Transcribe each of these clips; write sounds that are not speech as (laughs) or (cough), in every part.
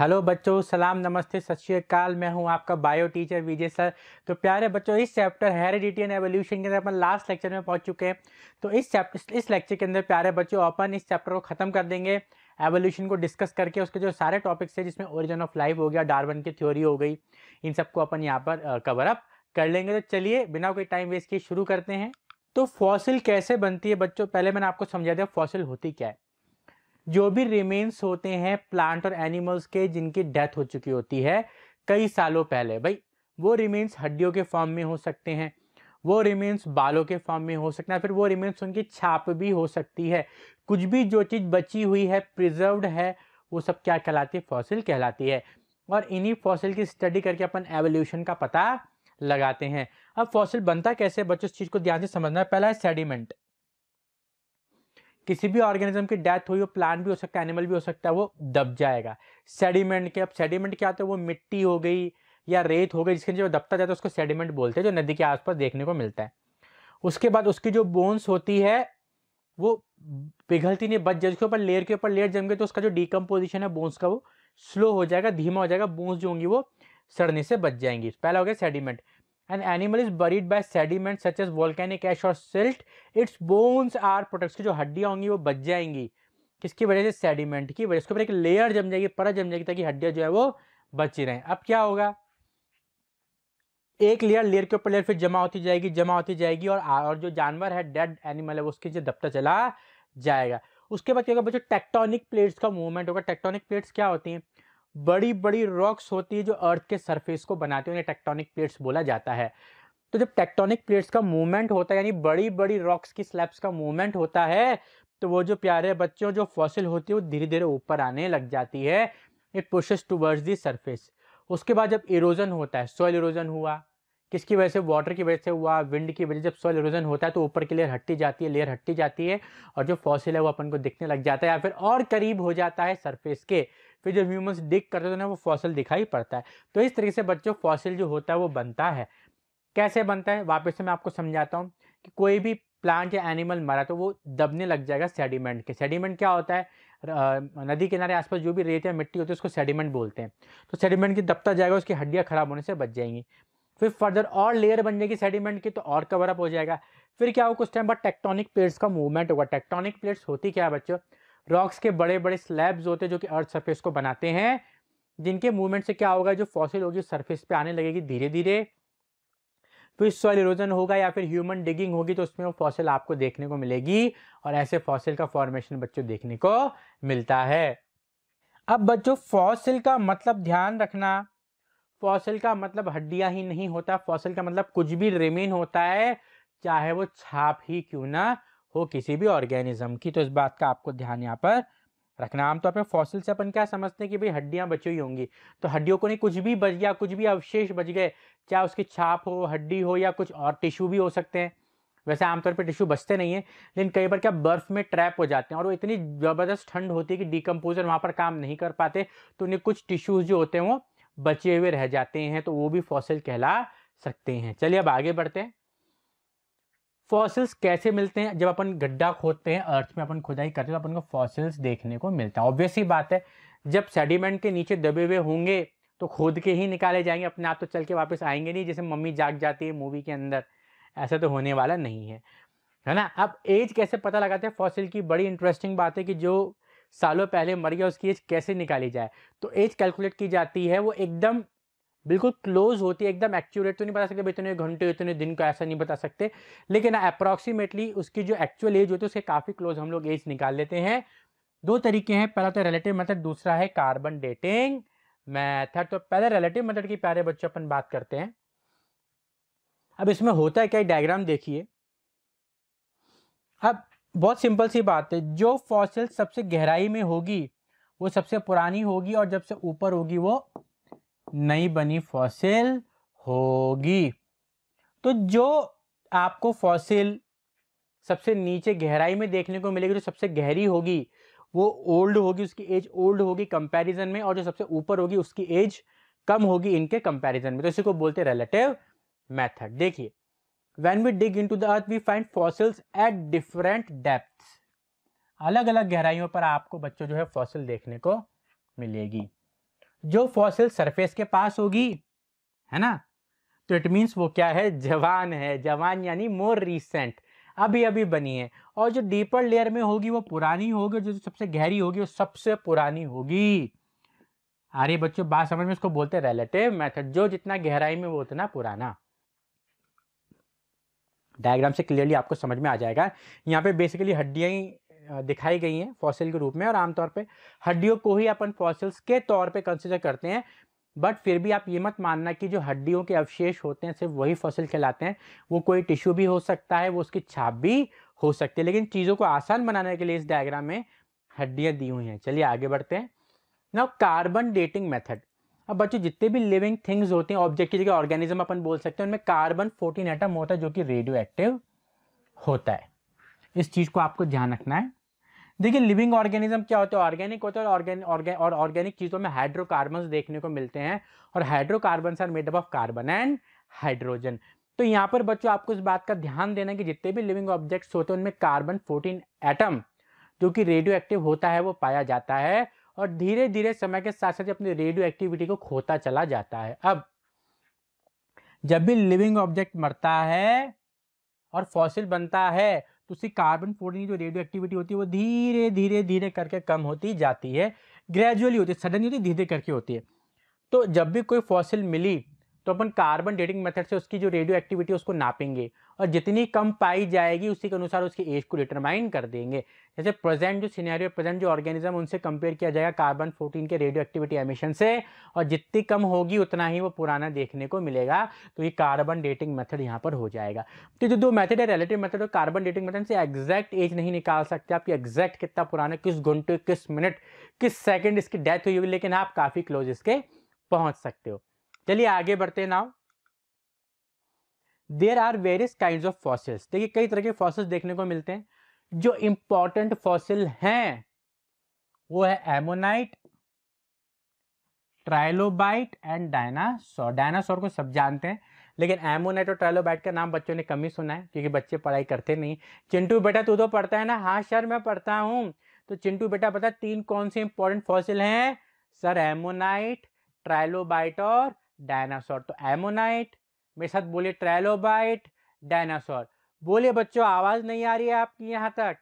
Hello बच्चों सलाम नमस्ते सत श्रीकाल मैं हूं आपका बायो टीचर विजय सर तो प्यारे बच्चों इस चैप्टर हेरिडिटी एंड एवोल्यूशन के अंदर अपन लास्ट लेक्चर में पहुंच चुके हैं तो इस चैप्टर इस लेक्चर के अंदर प्यारे बच्चों अपन इस चैप्टर को ख़त्म कर देंगे एवोल्यूशन को डिस्कस करके उसके जो सारे टॉपिक्स है जिसमें ओरिजन ऑफ लाइफ हो गया डारबन की थ्योरी हो गई इन सबको अपन यहाँ पर कवर अप कर लेंगे तो चलिए बिना कोई टाइम वेस्ट किए शुरू करते हैं तो फॉसिल कैसे बनती है बच्चों पहले मैंने आपको समझा दिया फॉसिल होती क्या है जो भी रिमेन्स होते हैं प्लांट और एनिमल्स के जिनकी डेथ हो चुकी होती है कई सालों पहले भाई वो रिमेन्स हड्डियों के फॉर्म में हो सकते हैं वो रिमेन्स बालों के फॉर्म में हो सकते हैं फिर वो रिमेन्स उनकी छाप भी हो सकती है कुछ भी जो चीज़ बची हुई है प्रिजर्व है वो सब क्या कहलाती है फॉसिल कहलाती है और इन्हीं फॉसिल की स्टडी करके अपन एवोल्यूशन का पता लगाते हैं अब फॉसिल बनता कैसे बच्चों इस चीज़ को ध्यान से समझना है पहला है सेडिमेंट किसी भी ऑर्गेनिज्म की डेथ हुई वो प्लांट भी हो सकता है एनिमल भी हो सकता है वो दब जाएगा सेडिमेंट के अब सेडिमेंट क्या होता है वो मिट्टी हो गई या रेत हो गई जिसके नीचे वो दबता जाता है उसको सेडिमेंट बोलते हैं जो नदी के आसपास देखने को मिलता है उसके बाद उसकी जो बोन्स होती है वो पिघलती नहीं बच जाए उसके ऊपर लेयर के ऊपर लेयर जम गए तो उसका जो डिकम्पोजिशन है बोन्स का वो स्लो हो जाएगा धीमा हो जाएगा बोन्स जो होंगी वो सड़ने से बच जाएंगी पहला हो गया sediment an animal is buried by sediment such as volcanic ash और silt its bones are protect की जो हड्डियाँ होंगी वो बच जाएंगी किसकी वजह से सेडिमेंट की वजह से ऊपर एक लेयर जम जाएगी परत जम जाएगी ताकि हड्डियाँ जो है वो बची रहें अब क्या होगा एक लेयर लेयर के ऊपर लेयर फिर जमा होती जाएगी जमा होती जाएगी और और जो जानवर है डेड एनिमल है वो उसके नीचे दबता चला जाएगा उसके बाद क्या होगा बच्चों टेक्टोनिक प्लेट्स का मूवमेंट होगा टेक्टोनिक प्लेट्स क्या होती हैं बड़ी बड़ी रॉक्स होती है जो अर्थ के सरफेस को बनाते हैं उन्हें टेक्टोनिक प्लेट्स बोला जाता है तो जब टेक्टोनिक प्लेट्स का मूवमेंट होता है यानी बड़ी बड़ी रॉक्स की स्लैब्स का मूवमेंट होता है तो वो जो प्यारे बच्चों जो फॉसिल होती है वो धीरे धीरे ऊपर आने लग जाती है it pushes towards the surface उसके बाद जब इरोजन होता है सॉयल इरोजन हुआ किसकी वजह से वाटर की वजह से हुआ विंड की वजह से जब सॉइल इरोजन होता है तो ऊपर की लेयर हटती जाती है लेयर हटती जाती है और जो फॉसिल है वो अपन को दिखने लग जाता है या फिर और करीब हो जाता है सरफेस के फिर जब ह्यूमन्स डिक करते हैं तो ना वो फॉसिल दिखाई पड़ता है तो इस तरीके से बच्चों फॉसिल जो होता है वो बनता है कैसे बनता है वापस से मैं आपको समझाता हूँ कि कोई भी प्लांट या एनिमल मरा तो वो दबने लग जाएगा सेडिमेंट के सेडिमेंट क्या होता है नदी किनारे आसपास जो भी रेत या मिट्टी होती है उसको सेडिमेंट बोलते हैं तो सेडिमेंट की दबता जाएगा उसकी हड्डियाँ खराब होने से बच जाएंगी फिर फर्दर और लेयर बन जाएगी सेडिमेंट की तो और कवर अप हो जाएगा फिर क्या होगा कुछ टाइम बाद टेक्टोनिक प्लेट्स का मूवमेंट होगा टेक्टोनिक प्लेट्स होती क्या है बच्चों रॉक्स के बड़े बड़े स्लैब्स होते हैं जो कि अर्थ सरफेस को बनाते हैं जिनके मूवमेंट से क्या होगा जो फॉसिल होगी सरफेस पे आने लगेगी धीरे धीरे फिर सॉइल इरोजन होगा या फिर ह्यूमन डिगिंग होगी तो उसमें वो फॉसिल आपको देखने को मिलेगी और ऐसे फॉसिल का फॉर्मेशन बच्चों देखने को मिलता है अब बच्चों फॉसिल का मतलब ध्यान रखना फॉसिल का मतलब हड्डियां ही नहीं होता फॉसिल का मतलब कुछ भी रिमेन होता है चाहे वो छाप ही क्यों ना हो किसी भी ऑर्गेनिज्म की तो इस बात का आपको ध्यान यहाँ पर रखना आमतौर पर फॉसिल से अपन क्या समझते हैं कि भाई हड्डियाँ बची हुई होंगी तो हड्डियों को नहीं कुछ भी बच गया कुछ भी अवशेष बच गए चाहे उसकी छाप हो हड्डी हो या कुछ और टिश्यू भी हो सकते हैं वैसे आमतौर पर टिश्यू बचते नहीं है लेकिन कई बार क्या बर्फ़ में ट्रैप हो जाते हैं और वो इतनी ज़बरदस्त ठंड होती है कि डिकम्पोजर वहाँ पर काम नहीं कर पाते तो उन्हें कुछ टिश्यूज़ जो होते हैं वो बचे हुए रह जाते हैं तो वो भी फॉसिल कहला सकते हैं चलिए अब आगे बढ़ते हैं फॉसिल्स कैसे मिलते हैं जब अपन गड्ढा खोदते हैं अर्थ में अपन खुदाई करते हैं तो अपन को फॉसिल्स देखने को मिलता है ऑब्वियस ही बात है जब सेडिमेंट के नीचे दबे हुए होंगे तो खोद के ही निकाले जाएंगे अपने आप तो चल के वापस आएंगे नहीं जैसे मम्मी जाग जाती है मूवी के अंदर ऐसा तो होने वाला नहीं है है ना अब एज कैसे पता लगाते हैं फॉसिल की बड़ी इंटरेस्टिंग बात है कि जो सालों पहले मर गया उसकी एज कैसे निकाली जाए तो एज कैलकुलेट की जाती है वो एकदम बिल्कुल क्लोज होती है एकदम एक्यूरेट तो नहीं बता सकते इतने घंटे इतने दिन का ऐसा नहीं बता सकते लेकिन अप्रॉक्सीमेटली उसकी जो एक्चुअल एज होती है उससे काफ़ी क्लोज हम लोग एज निकाल लेते हैं दो तरीके हैं पहला तो रिलेटिव मेथड दूसरा है कार्बन डेटिंग मैथड तो पहले रिलेटिव मेथड की प्यारे बच्चों अपन बात करते हैं अब इसमें होता है क्या डायग्राम देखिए अब बहुत सिंपल सी बात है जो फॉसिल सबसे गहराई में होगी वो सबसे पुरानी होगी और जब से ऊपर होगी वो नई बनी फॉसिल होगी तो जो आपको फॉसिल सबसे नीचे गहराई में देखने को मिलेगी जो सबसे गहरी होगी वो ओल्ड होगी उसकी एज ओल्ड होगी कंपैरिजन में और जो सबसे ऊपर होगी उसकी एज कम होगी इनके कंपैरिजन में तो इसी को बोलते हैं रिलेटिव मेथड देखिए when we dig into the earth we find fossils at different depth अलग अलग गहराइयों पर आपको बच्चों जो है फॉसिल देखने को मिलेगी जो फॉसिल सरफेस के पास होगी है ना तो इट मीन्स वो क्या है जवान है जवान यानी मोर रिसेंट अभी अभी बनी है और जो डीपर लेयर में होगी वो पुरानी होगी जो सबसे गहरी होगी वो सबसे पुरानी होगी अरे बच्चों बात समझ में इसको बोलते हैं रिलेटिव मेथड जो जितना गहराई में वो उतना पुराना डायग्राम से क्लियरली आपको समझ में आ जाएगा यहाँ पे बेसिकली हड्डियाँ ही दिखाई गई हैं फॉसिल के रूप में और आमतौर पे हड्डियों को ही अपन फॉसिल्स के तौर पे कंसिडर करते हैं बट फिर भी आप ये मत मानना कि जो हड्डियों के अवशेष होते हैं सिर्फ वही फसल कहलाते हैं वो कोई टिश्यू भी हो सकता है वो उसकी छाप भी हो सकती है लेकिन चीज़ों को आसान बनाने के लिए इस डायग्राम में हड्डियाँ दी हुई हैं चलिए आगे बढ़ते हैं ना कार्बन डेटिंग मेथड अब बच्चों जितने भी लिविंग थिंग्स होते हैं ऑब्जेक्ट की जगह ऑर्गेनिज्म अपन बोल सकते हैं उनमें कार्बन फोर्टीन एटम होता है जो कि रेडियो एक्टिव होता है इस चीज़ को आपको ध्यान रखना है देखिए लिविंग ऑर्गेनिज्म क्या होते हैं ऑर्गेनिक होते हैं और ऑर्गेनिक चीज़ों में हाइड्रोकार्बन देखने को मिलते हैं और hydrocarbon are up of carbon and hydrogen तो यहाँ पर बच्चों आपको इस बात का ध्यान देना कि जितने भी लिविंग ऑब्जेक्ट्स होते हैं उनमें कार्बन फोर्टीन एटम जो कि रेडियो एक्टिव होता है वो पाया जाता है और धीरे धीरे समय के साथ साथ अपनी रेडियो एक्टिविटी को खोता चला जाता है अब जब भी लिविंग ऑब्जेक्ट मरता है और फॉसिल बनता है तो उससे कार्बन फोर्टीन की जो रेडियो एक्टिविटी होती है वो धीरे धीरे धीरे करके कम होती जाती है ग्रेजुअली होती है सडनली होती धीरे करके होती है तो जब भी कोई फॉसिल मिली तो अपन कार्बन डेटिंग मेथड से उसकी जो रेडियो एक्टिविटी उसको नापेंगे और जितनी कम पाई जाएगी उसी के अनुसार उसकी एज को डिटरमाइन कर देंगे जैसे प्रेजेंट जो सिनेरियो प्रेजेंट जो ऑर्गेनिज्म उनसे कंपेयर किया जाएगा कार्बन फोर्टीन के रेडियो एक्टिविटी एमिशन से और जितनी कम होगी उतना ही वो पुराना देखने को मिलेगा तो ये कार्बन डेटिंग मेथड यहाँ पर हो जाएगा तो जो दो मेथड है रिलेटिव मेथड और कार्बन डेटिंग मेथड से एग्जैक्ट एज नहीं निकाल सकते आपकी एग्जैक्ट कितना पुराना किस घंटे किस मिनट किस सेकेंड इसकी डेथ हुई होगी लेकिन आप काफ़ी क्लोज इसके पहुँच सकते हो चलिए आगे बढ़ते now there are various kind of fossils देखिए कई तरह के फॉसिल्स देखने को मिलते हैं जो इंपॉर्टेंट फॉसिल हैं वो है ammonite trilobite and dinosaur dinosaur को सब जानते हैं लेकिन एमोनाइट और ट्रायलोबाइट का नाम बच्चों ने कम ही सुना है क्योंकि बच्चे पढ़ाई करते नहीं चिंटू बेटा तू तो पढ़ता है ना हाँ सर मैं पढ़ता हूँ तो चिंटू बेटा पता तीन कौन से इंपॉर्टेंट फॉसिल हैं सर एमोनाइट ट्रायलोबाइट और डायनासोर तो एमोनाइट मेरे साथ बोले ट्रेलोबाइट डायनासोर बोले बच्चों आवाज़ नहीं आ रही है आपकी यहाँ तक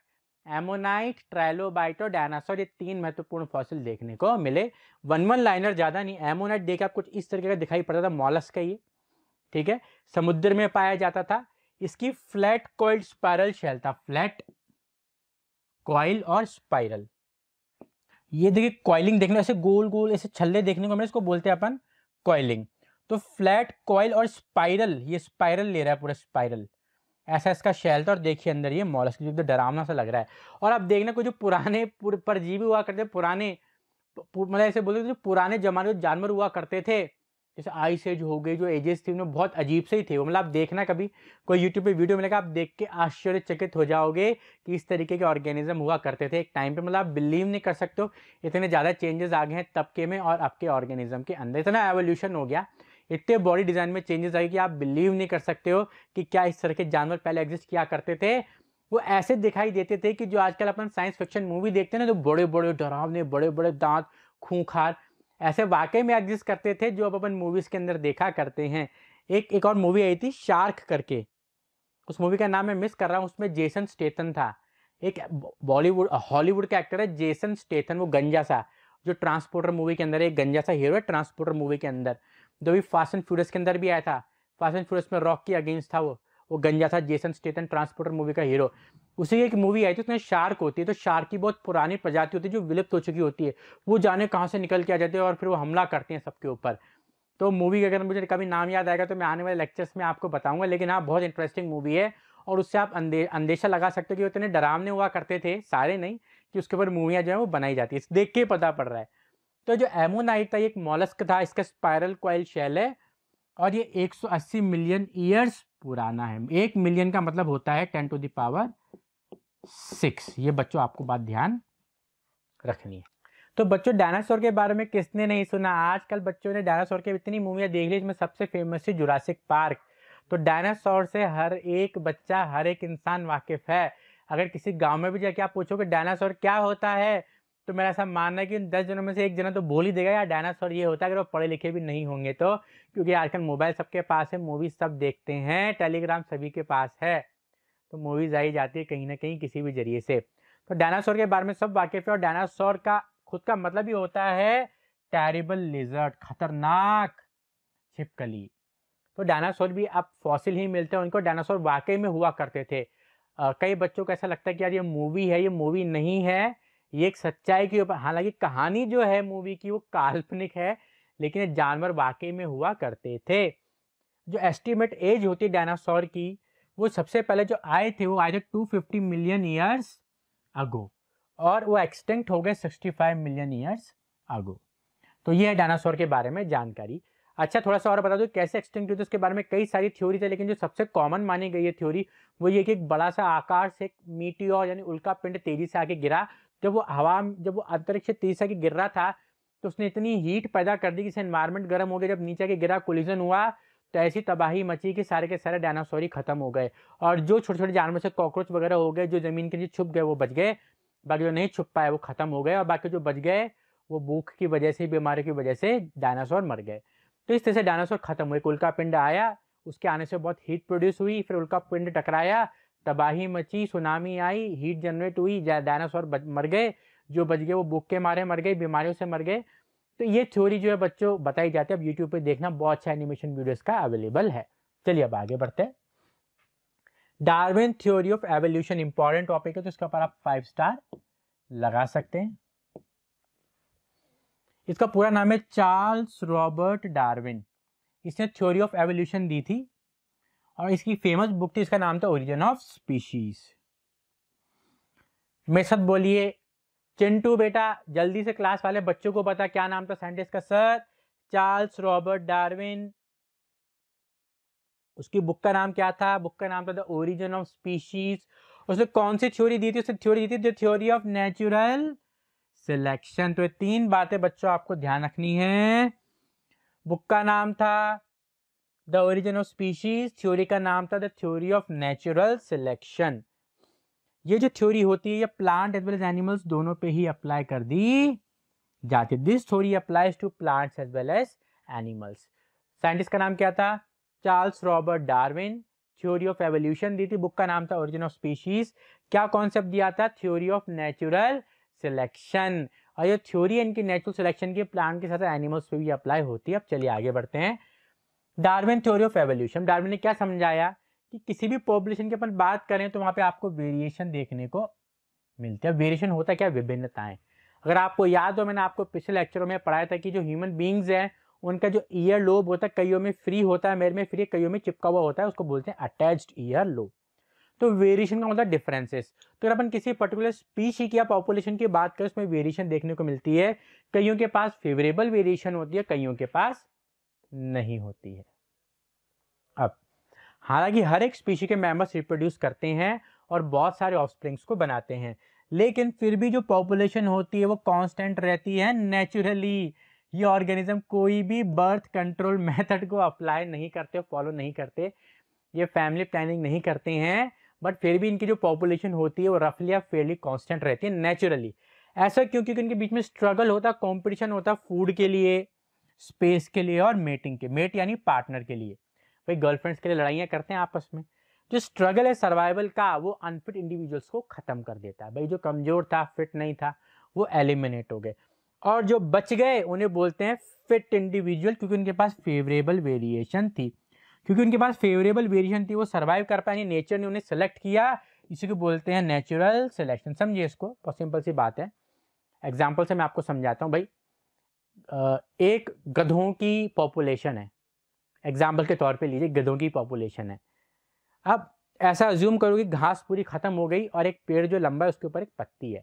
एमोनाइट ट्रायलोबाइट और डायनासोर ये तीन महत्वपूर्ण फॉसिल देखने को मिले वन वन लाइनर ज़्यादा नहीं एमोनाइट देख आप कुछ इस तरीके का दिखाई पड़ता था मॉलस का ये ठीक है समुद्र में पाया जाता था इसकी फ्लैट कॉइल स्पायरल शेल था फ्लैट कॉइल और स्पाइरल ये देखिए कॉइलिंग देखने ऐसे गोल गोल ऐसे छल्ले देखने को मिले इसको बोलते हैं अपन कॉइलिंग तो फ्लैट कॉयल और स्पाइरल ये स्पाइरल ले रहा है पूरा स्पाइरल ऐसा इसका शेल था और देखिए अंदर ये मॉलस्क जो डरावना सा लग रहा है और आप देखना कुछ जो पुराने परजीवी हुआ करते पुराने मतलब ऐसे बोलते जो पुराने जमाने जानवर हुआ करते थे जैसे आई सेज हो गई जो एजेस थी उनमें बहुत अजीब से ही थे मतलब आप देखना कभी कोई यूट्यूब पे वीडियो मिलेगा आप देख के आश्चर्यचकित हो जाओगे कि इस तरीके के ऑर्गेनिज्म हुआ करते थे एक टाइम पे मतलब आप बिलीव नहीं कर सकते हो इतने ज़्यादा चेंजेस आ गए हैं तबके में और आपके ऑर्गेनिज्म के अंदर इतना एवोल्यूशन हो गया इतने बॉडी डिज़ाइन में चेंजेस आए कि आप बिलीव नहीं कर सकते हो कि क्या इस तरह के जानवर पहले एग्जिस्ट किया करते थे वो ऐसे दिखाई देते थे कि जो आजकल अपन साइंस फिक्शन मूवी देखते हैं ना तो बड़े बड़े डरावने बड़े बड़े दांत खूंखार ऐसे वाकई में एग्जिस्ट करते थे जो अब अपन मूवीज़ के अंदर देखा करते हैं एक एक और मूवी आई थी शार्क करके उस मूवी का नाम मैं मिस कर रहा हूँ उसमें जेसन स्टेथन था एक बॉलीवुड हॉलीवुड का एक्टर है जेसन स्टेथन वो गंजा सा जो ट्रांसपोर्टर मूवी के अंदर एक गंजा सा हीरो है ट्रांसपोर्टर मूवी के अंदर जो भी फास्ट एंड फ्यूरियस के अंदर भी आया था फास्ट एंड फ्यूरियस में रॉक की अगेंस्ट था वो वो गंजा था जेसन स्टेथन ट्रांसपोर्टर मूवी का हीरो उसी की एक मूवी आई थी उसमें शार्क होती है तो शार्क की बहुत पुरानी प्रजाति होती है जो विलुप्त हो चुकी होती है वो जाने कहाँ से निकल के आ जाते हैं और फिर वो हमला करते हैं सबके ऊपर तो मूवी का अगर मुझे कभी नाम याद आएगा तो मैं आने वाले लेक्चर्स में आपको बताऊंगा लेकिन हाँ बहुत इंटरेस्टिंग मूवी है और उससे आप अंदे अंदेशा लगा सकते हो कि इतने डरावने हुआ करते थे सारे नहीं कि उसके ऊपर मूवियाँ जो है वो बनाई जाती है देख के पता पड़ रहा है तो जो एमोनाइट था एक मॉलस्क था इसका स्पायरल कॉयल शेल है और ये 180 मिलियन ईयर्स पुराना है एक मिलियन का मतलब होता है टेन टू दावर सिक्स ये बच्चों आपको बात ध्यान रखनी है तो बच्चों डायनासोर के बारे में किसने नहीं सुना आजकल बच्चों ने डायनासोर के इतनी मूवियाँ देख ली इसमें सबसे फेमस है जुरासिक पार्क तो डायनासोर से हर एक बच्चा हर एक इंसान वाकिफ है अगर किसी गांव में भी जाके आप पूछो कि डायनासोर क्या होता है तो मेरा ऐसा मानना है कि दस जनों में से एक जना तो बोल ही देगा यार डायनासोर ये होता है अगर वो पढ़े लिखे भी नहीं होंगे तो क्योंकि आजकल मोबाइल सबके पास है मूवी सब देखते हैं टेलीग्राम सभी के पास है तो मूवीज आई जाती है कहीं ना कहीं किसी भी जरिए से तो डायनासोर के बारे में सब वाकिफ है और डायनासोर का खुद का मतलब ही होता है टेरिबल लिजर्ट खतरनाक छिपकली तो डायनासोर भी अब फॉसिल ही मिलते हैं उनको डायनासोर वाकई में हुआ करते थे आ, कई बच्चों को ऐसा लगता है कि यार ये मूवी है ये मूवी नहीं है ये एक सच्चाई के ऊपर हालांकि कहानी जो है मूवी की वो काल्पनिक है लेकिन जानवर वाकई में हुआ करते थे जो एस्टिमेट एज होती है डायनासोर की वो सबसे पहले जो आए थे वो आए थे 250 मिलियन ईयर्स अगो और वो एक्सटेंक्ट हो गए 65 मिलियन ईयर्स अगो तो ये है डायनासोर के बारे में जानकारी अच्छा थोड़ा सा और बता दो कैसे एक्सटेंक्ट हुई तो उसके बारे में कई सारी थ्योरीज है लेकिन जो सबसे कॉमन मानी गई है थ्योरी वो ये कि एक बड़ा सा आकार से एक मीटियोर यानी उल्का पिंड तेजी से आके गिरा जब वो हवा जब वो अंतरिक्ष तीस के गिर रहा था तो उसने इतनी हीट पैदा कर दी कि इन्वायरमेंट गर्म हो गया जब नीचे के गिरा कोलिजन हुआ तो ऐसी तबाही मची कि सारे के सारे डायनासोर ही खत्म हो गए और जो छोटे छोटे जानवर से कॉकरोच वगैरह हो गए जो जमीन के नीचे छुप गए वो बच गए बाकी जो नहीं छुप पाए वो खत्म हो गए और बाकी जो बच गए वो भूख की वजह से बीमारी की वजह से डायनासोर मर गए तो इस तरह से डायनासोर खत्म हुए उल्का पिंड आया उसके आने से बहुत हीट प्रोड्यूस हुई फिर उल्का पिंड टकराया तबाही मची सुनामी आई हीट जनरेट हुई डायनासोर मर गए जो बच गए वो बुक के मारे मर गए बीमारियों से मर गए तो ये थ्योरी जो है बच्चों बताई जाती है अब यूट्यूब पे देखना बहुत अच्छा एनिमेशन वीडियोस का अवेलेबल है चलिए अब आगे बढ़ते हैं Darwin theory of evolution important topic है तो इसके ऊपर आप फाइव स्टार लगा सकते हैं इसका पूरा नाम है चार्ल्स रॉबर्ट डार्विन इसने थ्योरी ऑफ एवोल्यूशन दी थी और इसकी फेमस बुक थी इसका नाम था ओरिजिन ऑफ स्पीशीज मेरे साथ बोलिए चिंटू बेटा जल्दी से क्लास वाले बच्चों को पता क्या नाम था साइंटिस्ट का सर चार्ल्स रॉबर्ट डार्विन उसकी बुक का नाम क्या था बुक का नाम था ओरिजिन ऑफ स्पीशीज उसने कौन सी थ्योरी दी थी उसने थ्योरी दी थी the theory of natural selection तो ये तीन बातें बच्चों आपको ध्यान रखनी है बुक का नाम था the origin of species theory का नाम था the theory of natural selection ये जो थ्योरी होती है ये plant as well as animals दोनों पे ही अप्लाई कर दी जाती है this theory applies to plants as well as animals scientist का नाम क्या था Charles Robert Darwin theory of evolution दी थी बुक का नाम था ओरिजिन ऑफ स्पीशीज क्या कॉन्सेप्ट दिया था थ्योरी ऑफ नेचुरल सिलेक्शन और ये थ्योरी इनकी नेचुरल सिलेक्शन की प्लांट के साथ एनिमल्स पे भी अप्लाई होती है अब चलिए आगे बढ़ते हैं Darwin theory of evolution Darwin ने क्या समझाया कि किसी भी पॉपुलेशन की अपन बात करें तो वहाँ पे आपको वेरिएशन देखने को मिलते हैं वेरिएशन होता क्या विभिन्नताएं अगर आपको याद हो मैंने आपको पिछले लेक्चरों में पढ़ाया था कि जो ह्यूमन बींग्स हैं उनका जो ईयर लोब होता है कईयों में फ्री होता है मेरे में फ्री कईयों में चिपका हुआ होता है उसको बोलते हैं अटैच ईयर लोब तो वेरिएशन का मतलब डिफरेंसेस तो अगर अपन किसी पर्टिकुलर स्पीशी की या पॉपुलेशन की बात करें उसमें वेरिएशन देखने को मिलती है कईयों के पास फेवरेबल वेरिएशन होती है कईयों के पास नहीं होती है अब हालांकि हर एक स्पीशी के मेंबर्स रिप्रोड्यूस करते हैं और बहुत सारे ऑफस्प्रिंग्स को बनाते हैं लेकिन फिर भी जो पॉपुलेशन होती है वो कांस्टेंट रहती है नेचुरली ये ऑर्गेनिज्म कोई भी बर्थ कंट्रोल मेथड को अप्लाई नहीं करते फॉलो नहीं करते ये फैमिली प्लानिंग नहीं करते हैं बट फिर भी इनकी जो पॉपुलेशन होती है वो रफली या फेयरली कांस्टेंट रहती है नेचुरली ऐसा क्यों क्योंकि इनके बीच में स्ट्रगल होता है कॉम्पिटिशन होता है फूड के लिए स्पेस के लिए और मेटिंग के मेट यानी पार्टनर के लिए भाई गर्लफ्रेंड्स के लिए लड़ाइयाँ करते हैं आपस में जो स्ट्रगल है सर्वाइवल का वो अनफिट इंडिविजुअल्स को ख़त्म कर देता है भाई जो कमज़ोर था फिट नहीं था वो एलिमिनेट हो गए और जो बच गए उन्हें बोलते हैं फिट इंडिविजुअल क्योंकि उनके पास फेवरेबल वेरिएशन थी क्योंकि उनके पास फेवरेबल वेरिएशन थी वो सर्वाइव कर पाए नेचर ने उन्हें सेलेक्ट किया इसी को बोलते हैं नेचुरल सिलेक्शन समझिए इसको बहुत सिंपल सी बात है एग्जाम्पल से मैं आपको समझाता हूँ भाई एक गधों की पॉपुलेशन है एग्जाम्पल के तौर पे लीजिए गधों की पॉपुलेशन है अब ऐसा अज्यूम करो कि घास पूरी ख़त्म हो गई और एक पेड़ जो लंबा है उसके ऊपर एक पत्ती है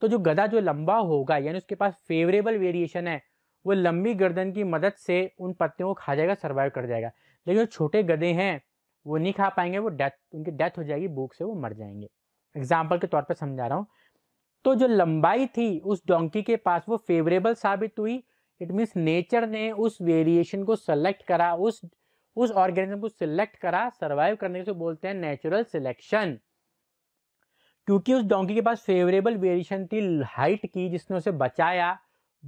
तो जो गधा जो लंबा होगा यानी उसके पास फेवरेबल वेरिएशन है वो लंबी गर्दन की मदद से उन पत्तियों को खा जाएगा सर्वाइव कर जाएगा लेकिन जो छोटे गधे हैं वो नहीं खा पाएंगे वो डेथ उनकी डेथ हो जाएगी भूख से वो मर जाएंगे एग्जाम्पल के तौर पर समझा रहा हूँ तो जो लंबाई थी उस डोंकी के पास वो फेवरेबल साबित हुई इट मीन्स नेचर ने उस वेरिएशन को सेलेक्ट करा उस उस ऑर्गेनिज्म को सिलेक्ट करा सर्वाइव करने से बोलते हैं नेचुरल सिलेक्शन क्योंकि उस डोंकी के पास फेवरेबल वेरिएशन थी हाइट की जिसने उसे बचाया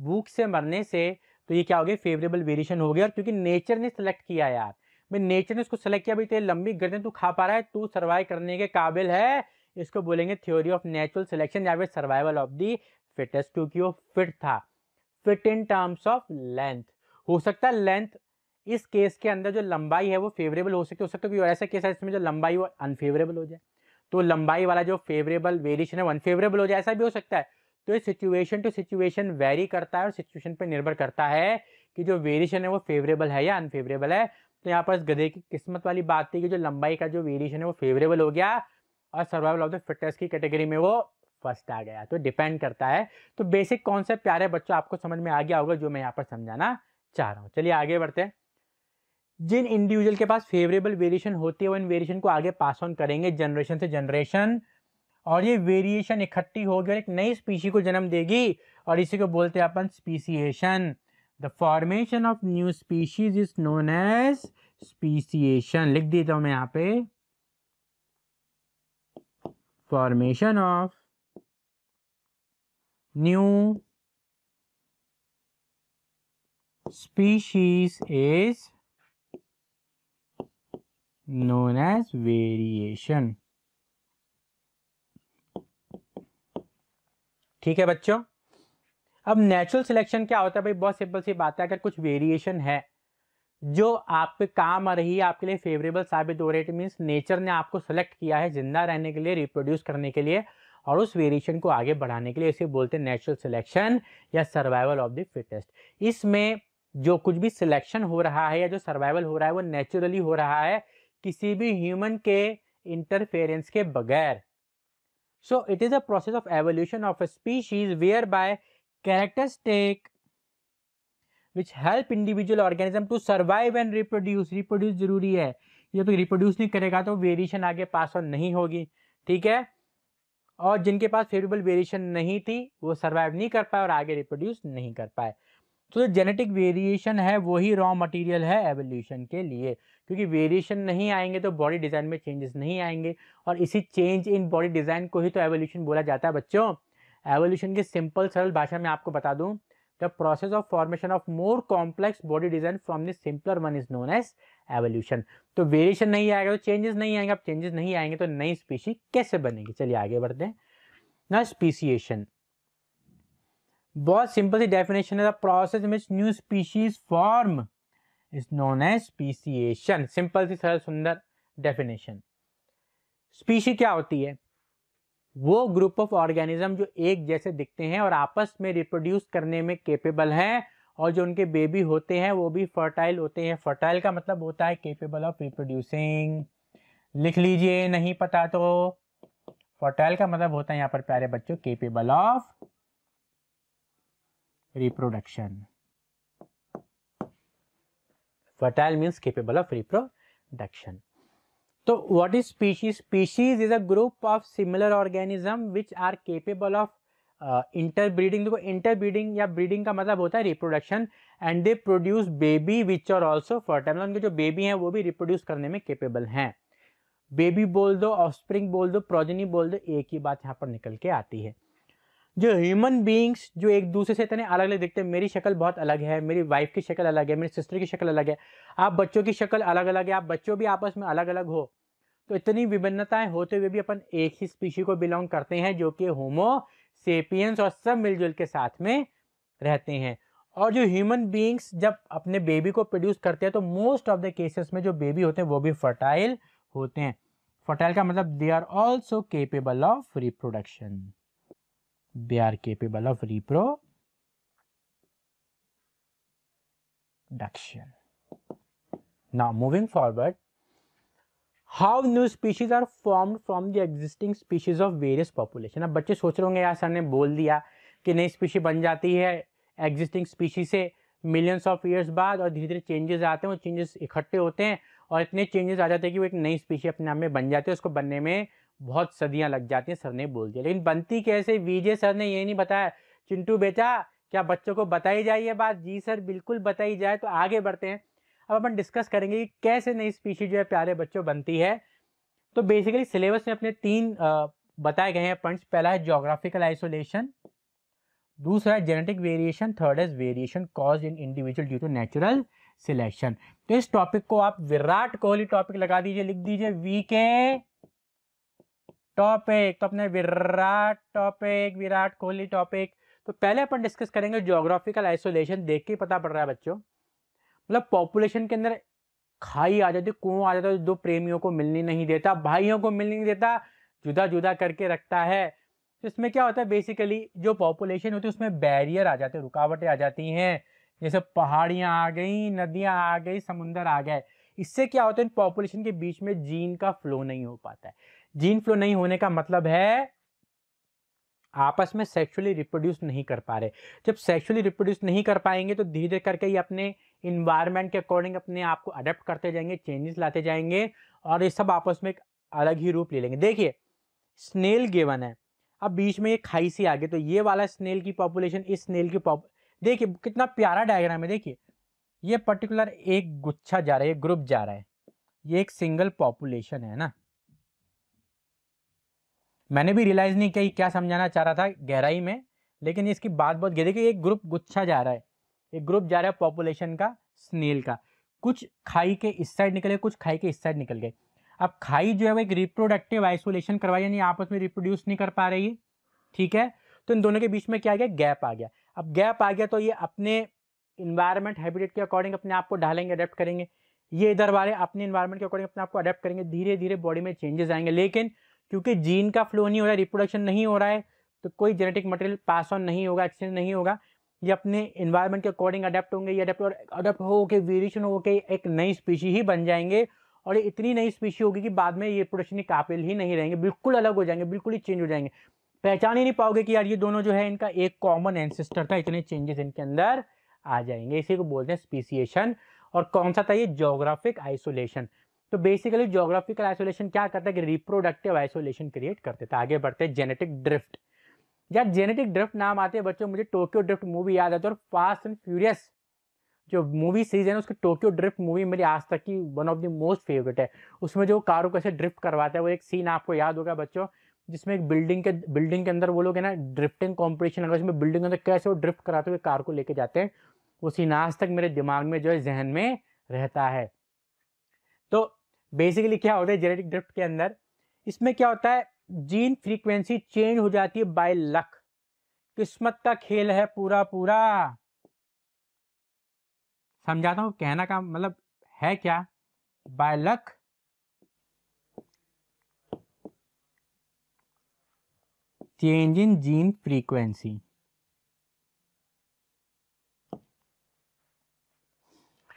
भूख से मरने से तो ये क्या हो गया फेवरेबल वेरिएशन हो गया और क्योंकि नेचर ने सिलेक्ट किया यार भाई नेचर ने उसको सेलेक्ट किया भाई तेरे लंबी गर्दन तू खा पा रहा है तू सर्वाइव करने के काबिल है इसको बोलेंगे थ्योरी ऑफ नेचुरल सिलेक्शन या फिर सर्वाइवल ऑफ दी फिटेस्ट क्योंकि वो फिट था fit in terms of length हो सकता है लेंथ इस केस के अंदर जो लंबाई है वो फेवरेबल हो सकती हो सकता है क्योंकि ऐसा केस है जिसमें जो लंबाई वो अनफेवरेबल हो जाए तो लंबाई वाला जो फेवरेबल वेरिएशन है वो अनफेवरेबल हो जाए ऐसा भी हो सकता है तो ये सिचुएशन टू सिचुएशन वेरी करता है और सिचुएशन पर निर्भर करता है कि जो वेरिएशन है वो फेवरेबल है या अनफेवरेबल है तो यहाँ पर इस गधे की किस्मत वाली बात थी कि जो लंबाई का जो वेरिएशन है वो फेवरेबल हो गया और सर्वाइवल ऑफ द फिटनेस की कैटेगरी में वो फर्स्ट आ गया तो डिपेंड करता है तो बेसिक कॉन्सेप्ट प्यारे बच्चों आपको समझ में आ गया होगा जो मैं यहाँ पर समझाना चाह रहा हूँ चलिए आगे बढ़ते हैं जिन इंडिविजुअल के पास फेवरेबल वेरिएशन होती है वो इन वेरिएशन को आगे पास ऑन करेंगे जनरेशन से जनरेशन और ये वेरिएशन इकट्ठी होगी और एक नई स्पीशी को जन्म देगी और इसी को बोलते हैं अपन speciation the formation of new species is known as speciation लिख देता हूँ मैं यहाँ पे formation of new species is known as variation ठीक है बच्चों अब नेचुरल सिलेक्शन क्या होता है भाई बहुत सिंपल सी बात है अगर कुछ वेरिएशन है जो आपके काम आ रही है आपके लिए फेवरेबल साबित हो रही है मीन्स नेचर ने आपको सेलेक्ट किया है जिंदा रहने के लिए रिप्रोड्यूस करने के लिए और उस वेरिएशन को आगे बढ़ाने के लिए इसे बोलते हैं नेचुरल सिलेक्शन या सर्वाइवल ऑफ द फिटेस्ट इसमें जो कुछ भी सिलेक्शन हो रहा है या जो सर्वाइवल हो रहा है वो नेचुरली हो रहा है किसी भी ह्यूमन के इंटरफेरेंस के बगैर so it is a process of evolution of a species whereby characters take which help individual organism to survive and reproduce reproduce जरूरी है जब तो रिप्रोड्यूस नहीं करेगा तो वेरिएशन आगे पास ऑन नहीं होगी ठीक है और जिनके पास फेवरेबल वेरिएशन नहीं थी वो सर्वाइव नहीं कर पाए और आगे रिप्रोड्यूस नहीं कर पाए तो जो जेनेटिक वेरिएशन है वही रॉ मटेरियल है एवोल्यूशन के लिए क्योंकि वेरिएशन नहीं आएंगे तो बॉडी डिज़ाइन में चेंजेस नहीं आएंगे और इसी चेंज इन बॉडी डिज़ाइन को ही तो एवोल्यूशन बोला जाता है बच्चों एवोल्यूशन के सिंपल सरल भाषा में आपको बता दूँ the process of formation of more complex body design from the simpler one is known as evolution तो वेरिएशन नहीं आएगा तो चेंजेस नहीं आएंगे अब चेंजेस नहीं आएंगे तो नई स्पीशी कैसे बनेगी चलिए आगे बढ़ते हैं न स्पीसीएशन बहुत सिंपल सी डेफिनेशन है the process which new species form is known as speciation simple सी सर सुंदर डेफिनेशन स्पीशी क्या होती है वो ग्रुप ऑफ ऑर्गेनिज्म जो एक जैसे दिखते हैं और आपस में रिप्रोड्यूस करने में केपेबल हैं और जो उनके बेबी होते हैं वो भी फर्टाइल होते हैं फर्टाइल का मतलब होता है केपेबल ऑफ रिप्रोड्यूसिंग लिख लीजिए नहीं पता तो फर्टाइल का मतलब होता है यहाँ पर प्यारे बच्चों capable of reproduction fertile means capable of reproduction तो is species species is a group of similar organism which are capable of inter interbreeding देखो इंटरब्रीडिंग या ब्रीडिंग का मतलब होता है reproduction and they produce baby which are also fertile उनके जो baby हैं वो भी रिप्रोड्यूस करने में केपेबल हैं बेबी बोल दो ऑफ बोल दो प्रोजनी बोल दो एक ही बात यहाँ पर निकल के आती है जो ह्यूमन बींग्स जो एक दूसरे से इतने अलग अलग दिखते हैं मेरी शक्ल बहुत अलग है मेरी वाइफ की शक्ल अलग है मेरी सिस्टर की शक्ल अलग है आप बच्चों की शक्ल अलग अलग है आप बच्चों भी आपस में अलग अलग हो तो इतनी विभिन्नताएं होते हुए भी अपन एक ही स्पीशी को बिलोंग करते हैं जो कि होमो सेपियंस और सब मिलजुल के साथ में रहते हैं और जो ह्यूमन बींग्स जब अपने बेबी को प्रोड्यूस करते हैं तो मोस्ट ऑफ द केसेस में जो बेबी होते हैं वो भी फर्टाइल होते हैं फर्टाइल का मतलब they are also capable of reproduction they are capable of reproduction. Now moving forward, how new species are formed from the existing species of various population? अब बच्चे सोच रहे होंगे यार सर ने बोल दिया कि नई स्पीशी बन जाती है एग्जिस्टिंग स्पीशीज से मिलियंस ऑफ ईयर्स बाद और धीरे धीरे चेंजेस आते हैं वो चेंजेस इकट्ठे होते हैं और इतने चेंजेस आ जाते हैं कि वो एक नई स्पीशी अपने आप में बन जाती है उसको बनने में बहुत सदियां लग जाती हैं सर ने बोल दिया लेकिन बनती कैसे वीजे सर ने ये नहीं बताया चिंटू बेटा क्या बच्चों को बताई जाए ये बात जी सर बिल्कुल बताई जाए तो आगे बढ़ते हैं अब अपन डिस्कस करेंगे कि कैसे नई स्पीशी जो है प्यारे बच्चों बनती है तो बेसिकली सिलेबस में अपने तीन बताए गए हैं पॉइंट्स पहला है जोग्राफिकल आइसोलेशन दूसरा है genetic variation third is variation cause in individual due to natural selection तो इस टॉपिक को आप विराट कोहली टॉपिक लगा दीजिए लिख दीजिए वी के टॉपिक तो अपने विराट टॉपिक विराट कोहली टॉपिक तो पहले अपन डिस्कस करेंगे जोग्राफिकल आइसोलेशन देख के पता पड़ रहा है बच्चों मतलब पॉपुलेशन के अंदर खाई आ जाती कुओं आ जाता दो प्रेमियों को मिलने नहीं देता भाइयों को मिलने नहीं देता जुदा जुदा करके रखता है तो इसमें क्या होता है बेसिकली जो पॉपुलेशन होती है उसमें बैरियर आ जाते हैं रुकावटें आ जाती हैं जैसे पहाड़ियाँ आ गई नदियाँ आ गई समुंदर आ गए इससे क्या होता है इन पॉपुलेशन के बीच में जीन का फ्लो नहीं हो पाता है जीन फ्लो नहीं होने का मतलब है आपस में सेक्सुअली रिप्रोड्यूस नहीं कर पा रहे जब सेक्सुअली रिप्रोड्यूस नहीं कर पाएंगे तो धीरे धीरे करके ही अपने इन्वायरमेंट के अकॉर्डिंग अपने आप को अडेप्ट करते जाएंगे चेंजेस लाते जाएंगे और ये सब आपस में एक अलग ही रूप ले लेंगे देखिए स्नेल गेवन है अब बीच में ये खाई सी आ गई तो ये वाला स्नेल की पॉपुलेशन इस स्नेल की पॉप देखिए कितना प्यारा डायग्राम है देखिए ये पर्टिकुलर एक गुच्छा जा रहा है ग्रुप जा रहा है ये एक सिंगल पॉपुलेशन है ना मैंने भी रियलाइज़ नहीं किया क्या समझाना चाह रहा था गहराई में लेकिन इसकी बात बहुत गहरी कि एक ग्रुप गुच्छा जा रहा है एक ग्रुप जा रहा है पॉपुलेशन का स्नेल का कुछ खाई के इस साइड निकले कुछ खाई के इस साइड निकल गए अब खाई जो है वो एक रिप्रोडक्टिव आइसोलेशन करवाई यानी आपस में रिप्रोड्यूस नहीं कर पा रही है ठीक है तो इन दोनों के बीच में क्या आ गया गैप आ गया अब गैप आ गया तो ये अपने इन्वायरमेंट हैबिटेट के अकॉर्डिंग अपने आप को ढालेंगे अडेप्ट करेंगे ये इधर वाले अपने इन्वायरमेंट के अकॉर्डिंग अपने आप को अडेप्ट करेंगे धीरे धीरे बॉडी में चेंजेस आएंगे लेकिन क्योंकि जीन का फ्लो नहीं हो रहा है रिप्रोडक्शन नहीं हो रहा है तो कोई जेनेटिक मटेरियल पास ऑन नहीं होगा एक्सचेंज नहीं होगा ये अपने इन्वायरमेंट के अकॉर्डिंग अडेप्ट होंगे ये अडेप्ट अडेप्ट हो के वेरिएशन हो के एक नई स्पीशी ही बन जाएंगे और ये इतनी नई स्पीशी होगी कि बाद में ये प्रोडक्शन के काबिल ही नहीं रहेंगे बिल्कुल अलग हो जाएंगे बिल्कुल ही चेंज हो जाएंगे पहचान ही नहीं पाओगे कि यार ये दोनों जो है इनका एक कॉमन एंसिस्टर था इतने चेंजेस इनके अंदर आ जाएंगे इसी को बोलते हैं स्पीसीएशन और कौन सा था ये जोग्राफिक आइसोलेशन तो बेसिकली जोग्राफिकल आइसोलेशन क्या करता है कि रिप्रोडक्टिव आइसोलेशन क्रिएट करते थे तो आगे बढ़ते हैं जेनेटिक ड्रिफ्ट जब जेनेटिक ड्रिफ्ट नाम आते हैं बच्चों मुझे टोक्यो ड्रिफ्ट मूवी याद आती है और फास्ट एंड फ्यूरियस जो मूवी सीरीज है ना उसकी टोक्यो ड्रिफ्ट मूवी मेरी आज तक की one of the most favourite है उसमें जो कारों कैसे ड्रिफ्ट करवाता है वो एक सीन आपको याद होगा बच्चों जिसमें एक बिल्डिंग के बिल्डिंग के अंदर वो लोग है ना ड्रिफ्टिंग कॉम्पिटिशन अगर उसमें बिल्डिंग के अंदर कैसे वो ड्रिफ्ट कराते हुए कार को लेके जाते हैं वो सीन आज तक मेरे दिमाग में जो है जहन में रहता है बेसिकली क्या होता है जेनेटिक ड्रिफ्ट के अंदर इसमें क्या होता है जीन फ्रीक्वेंसी चेंज हो जाती है बाय लक किस्मत का खेल है पूरा पूरा समझाता हूँ कहना का मतलब है क्या by luck change in gene frequency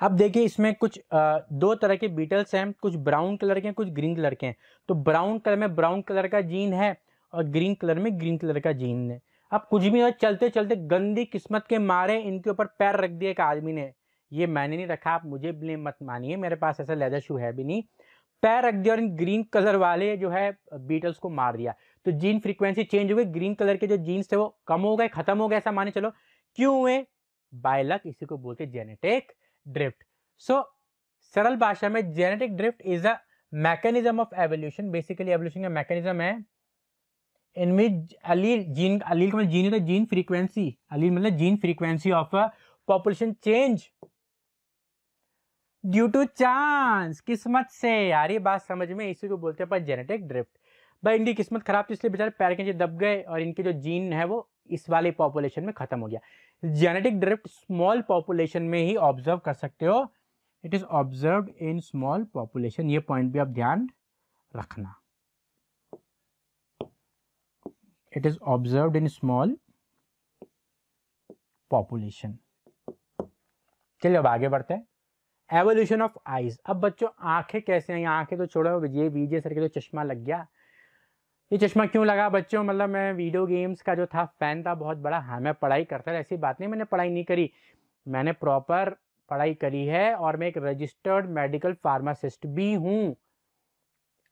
अब देखिए इसमें कुछ आ, दो तरह के बीटल्स हैं कुछ ब्राउन कलर के हैं कुछ ग्रीन कलर के हैं तो ब्राउन कलर में ब्राउन कलर का जीन है और ग्रीन कलर में ग्रीन कलर का जीन है अब कुछ भी हो चलते चलते गंदी किस्मत के मारे इनके ऊपर पैर रख दिया एक आदमी ने ये मैंने नहीं रखा आप मुझे ब्लेम मत मानिए मेरे पास ऐसा लेदर शू है भी नहीं पैर रख दिया और इन ग्रीन कलर वाले जो है बीटल्स को मार दिया तो जीन फ्रीक्वेंसी चेंज हो गई ग्रीन कलर के जो जीन्स थे वो कम हो गए खत्म हो गए ऐसा माने चलो क्यों हुए बायलक इसी को बोलते जेनेटिक ड्रिफ्ट सो सरल भाषा में genetic drift is a mechanism of evolution basically evolution का मैकेनिज्म है इनमें अलील जीन अलील का जीन मतलब होता जीन फ्रीक्वेंसी अलील मतलब gene frequency of population change due to chance किस्मत से यार ये बात समझ में इसी को बोलते हैं पर जेनेटिक ड्रिफ्ट भाई इनकी किस्मत खराब थी इसलिए बेचारे पैर के नीचे दब गए और इनके जो जीन है वो इस वाले पॉपुलेशन में खत्म हो गया जेनेटिक ड्रिफ्ट स्मॉल पॉपुलेशन में ही ऑब्जर्व कर सकते हो it is observe in small population ये पॉइंट भी आप ध्यान रखना it is observe in small population चलिए अब आगे बढ़ते हैं एवोल्यूशन ऑफ आईज अब बच्चों आंखें कैसे हैं आंखें तो छोड़ो ये वीजे सर के तो चश्मा लग गया ये चश्मा क्यों लगा बच्चों मतलब मैं वीडियो गेम्स का जो था फ़ैन था बहुत बड़ा हाँ मैं पढ़ाई करता था ऐसी बात नहीं मैंने पढ़ाई नहीं करी मैंने प्रॉपर पढ़ाई करी है और मैं एक रजिस्टर्ड मेडिकल फार्मासिस्ट भी हूँ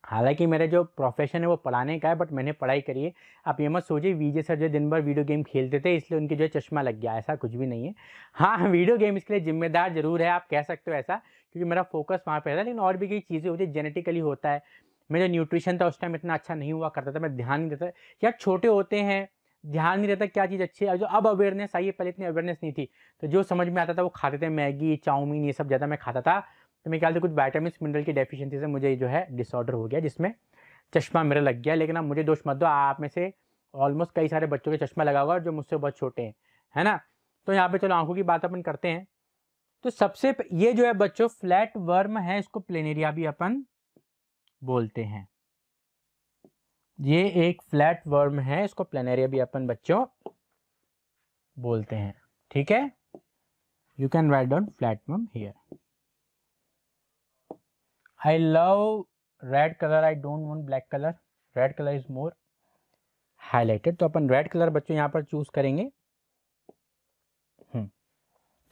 हालांकि मेरा जो प्रोफेशन है वो पढ़ाने का है बट मैंने पढ़ाई करी है आप ये मत सोचिए वीजे सर जो दिन भर वीडियो गेम खेलते थे इसलिए उनके जो चश्मा लग गया ऐसा कुछ भी नहीं है हाँ वीडियो गेम इसके लिए जिम्मेदार जरूर है आप कह सकते हो ऐसा क्योंकि मेरा फोकस वहाँ पर है लेकिन और भी कई चीज़ें होती है जेनेटिकली होता है मेरा न्यूट्रिशन था उस टाइम इतना अच्छा नहीं हुआ करता था मैं ध्यान नहीं देता या छोटे होते हैं ध्यान नहीं रहता क्या चीज़ अच्छी है जो अब अवेयरनेस आई है पहले इतनी अवेयरनेस नहीं थी तो जो समझ में आता था वो खाते थे मैगी चाउमीन ये सब ज़्यादा मैं खाता था तो मेरे ख्याल से कुछ वाइटामिन मिनरल की डेफिशिएंसी से मुझे जो है डिसऑर्डर हो गया जिसमें चश्मा मेरा लग गया लेकिन अब मुझे दोष मत दो आप में से ऑलमोस्ट कई सारे बच्चों के चश्मा लगा हुआ जो मुझसे बहुत छोटे हैं है ना तो यहाँ पर चलो आंखों की बात अपन करते हैं तो सबसे ये जो है बच्चों फ्लैट वर्म है इसको प्लेनेरिया भी अपन बोलते हैं ये एक फ्लैट वर्म है इसको प्लेनेरिया भी अपन बच्चों बोलते हैं ठीक है you can write down flatworm here I love red colour I don't want black colour red colour is more highlighted. तो अपन रेड कलर बच्चों यहां पर चूज करेंगे हम्म।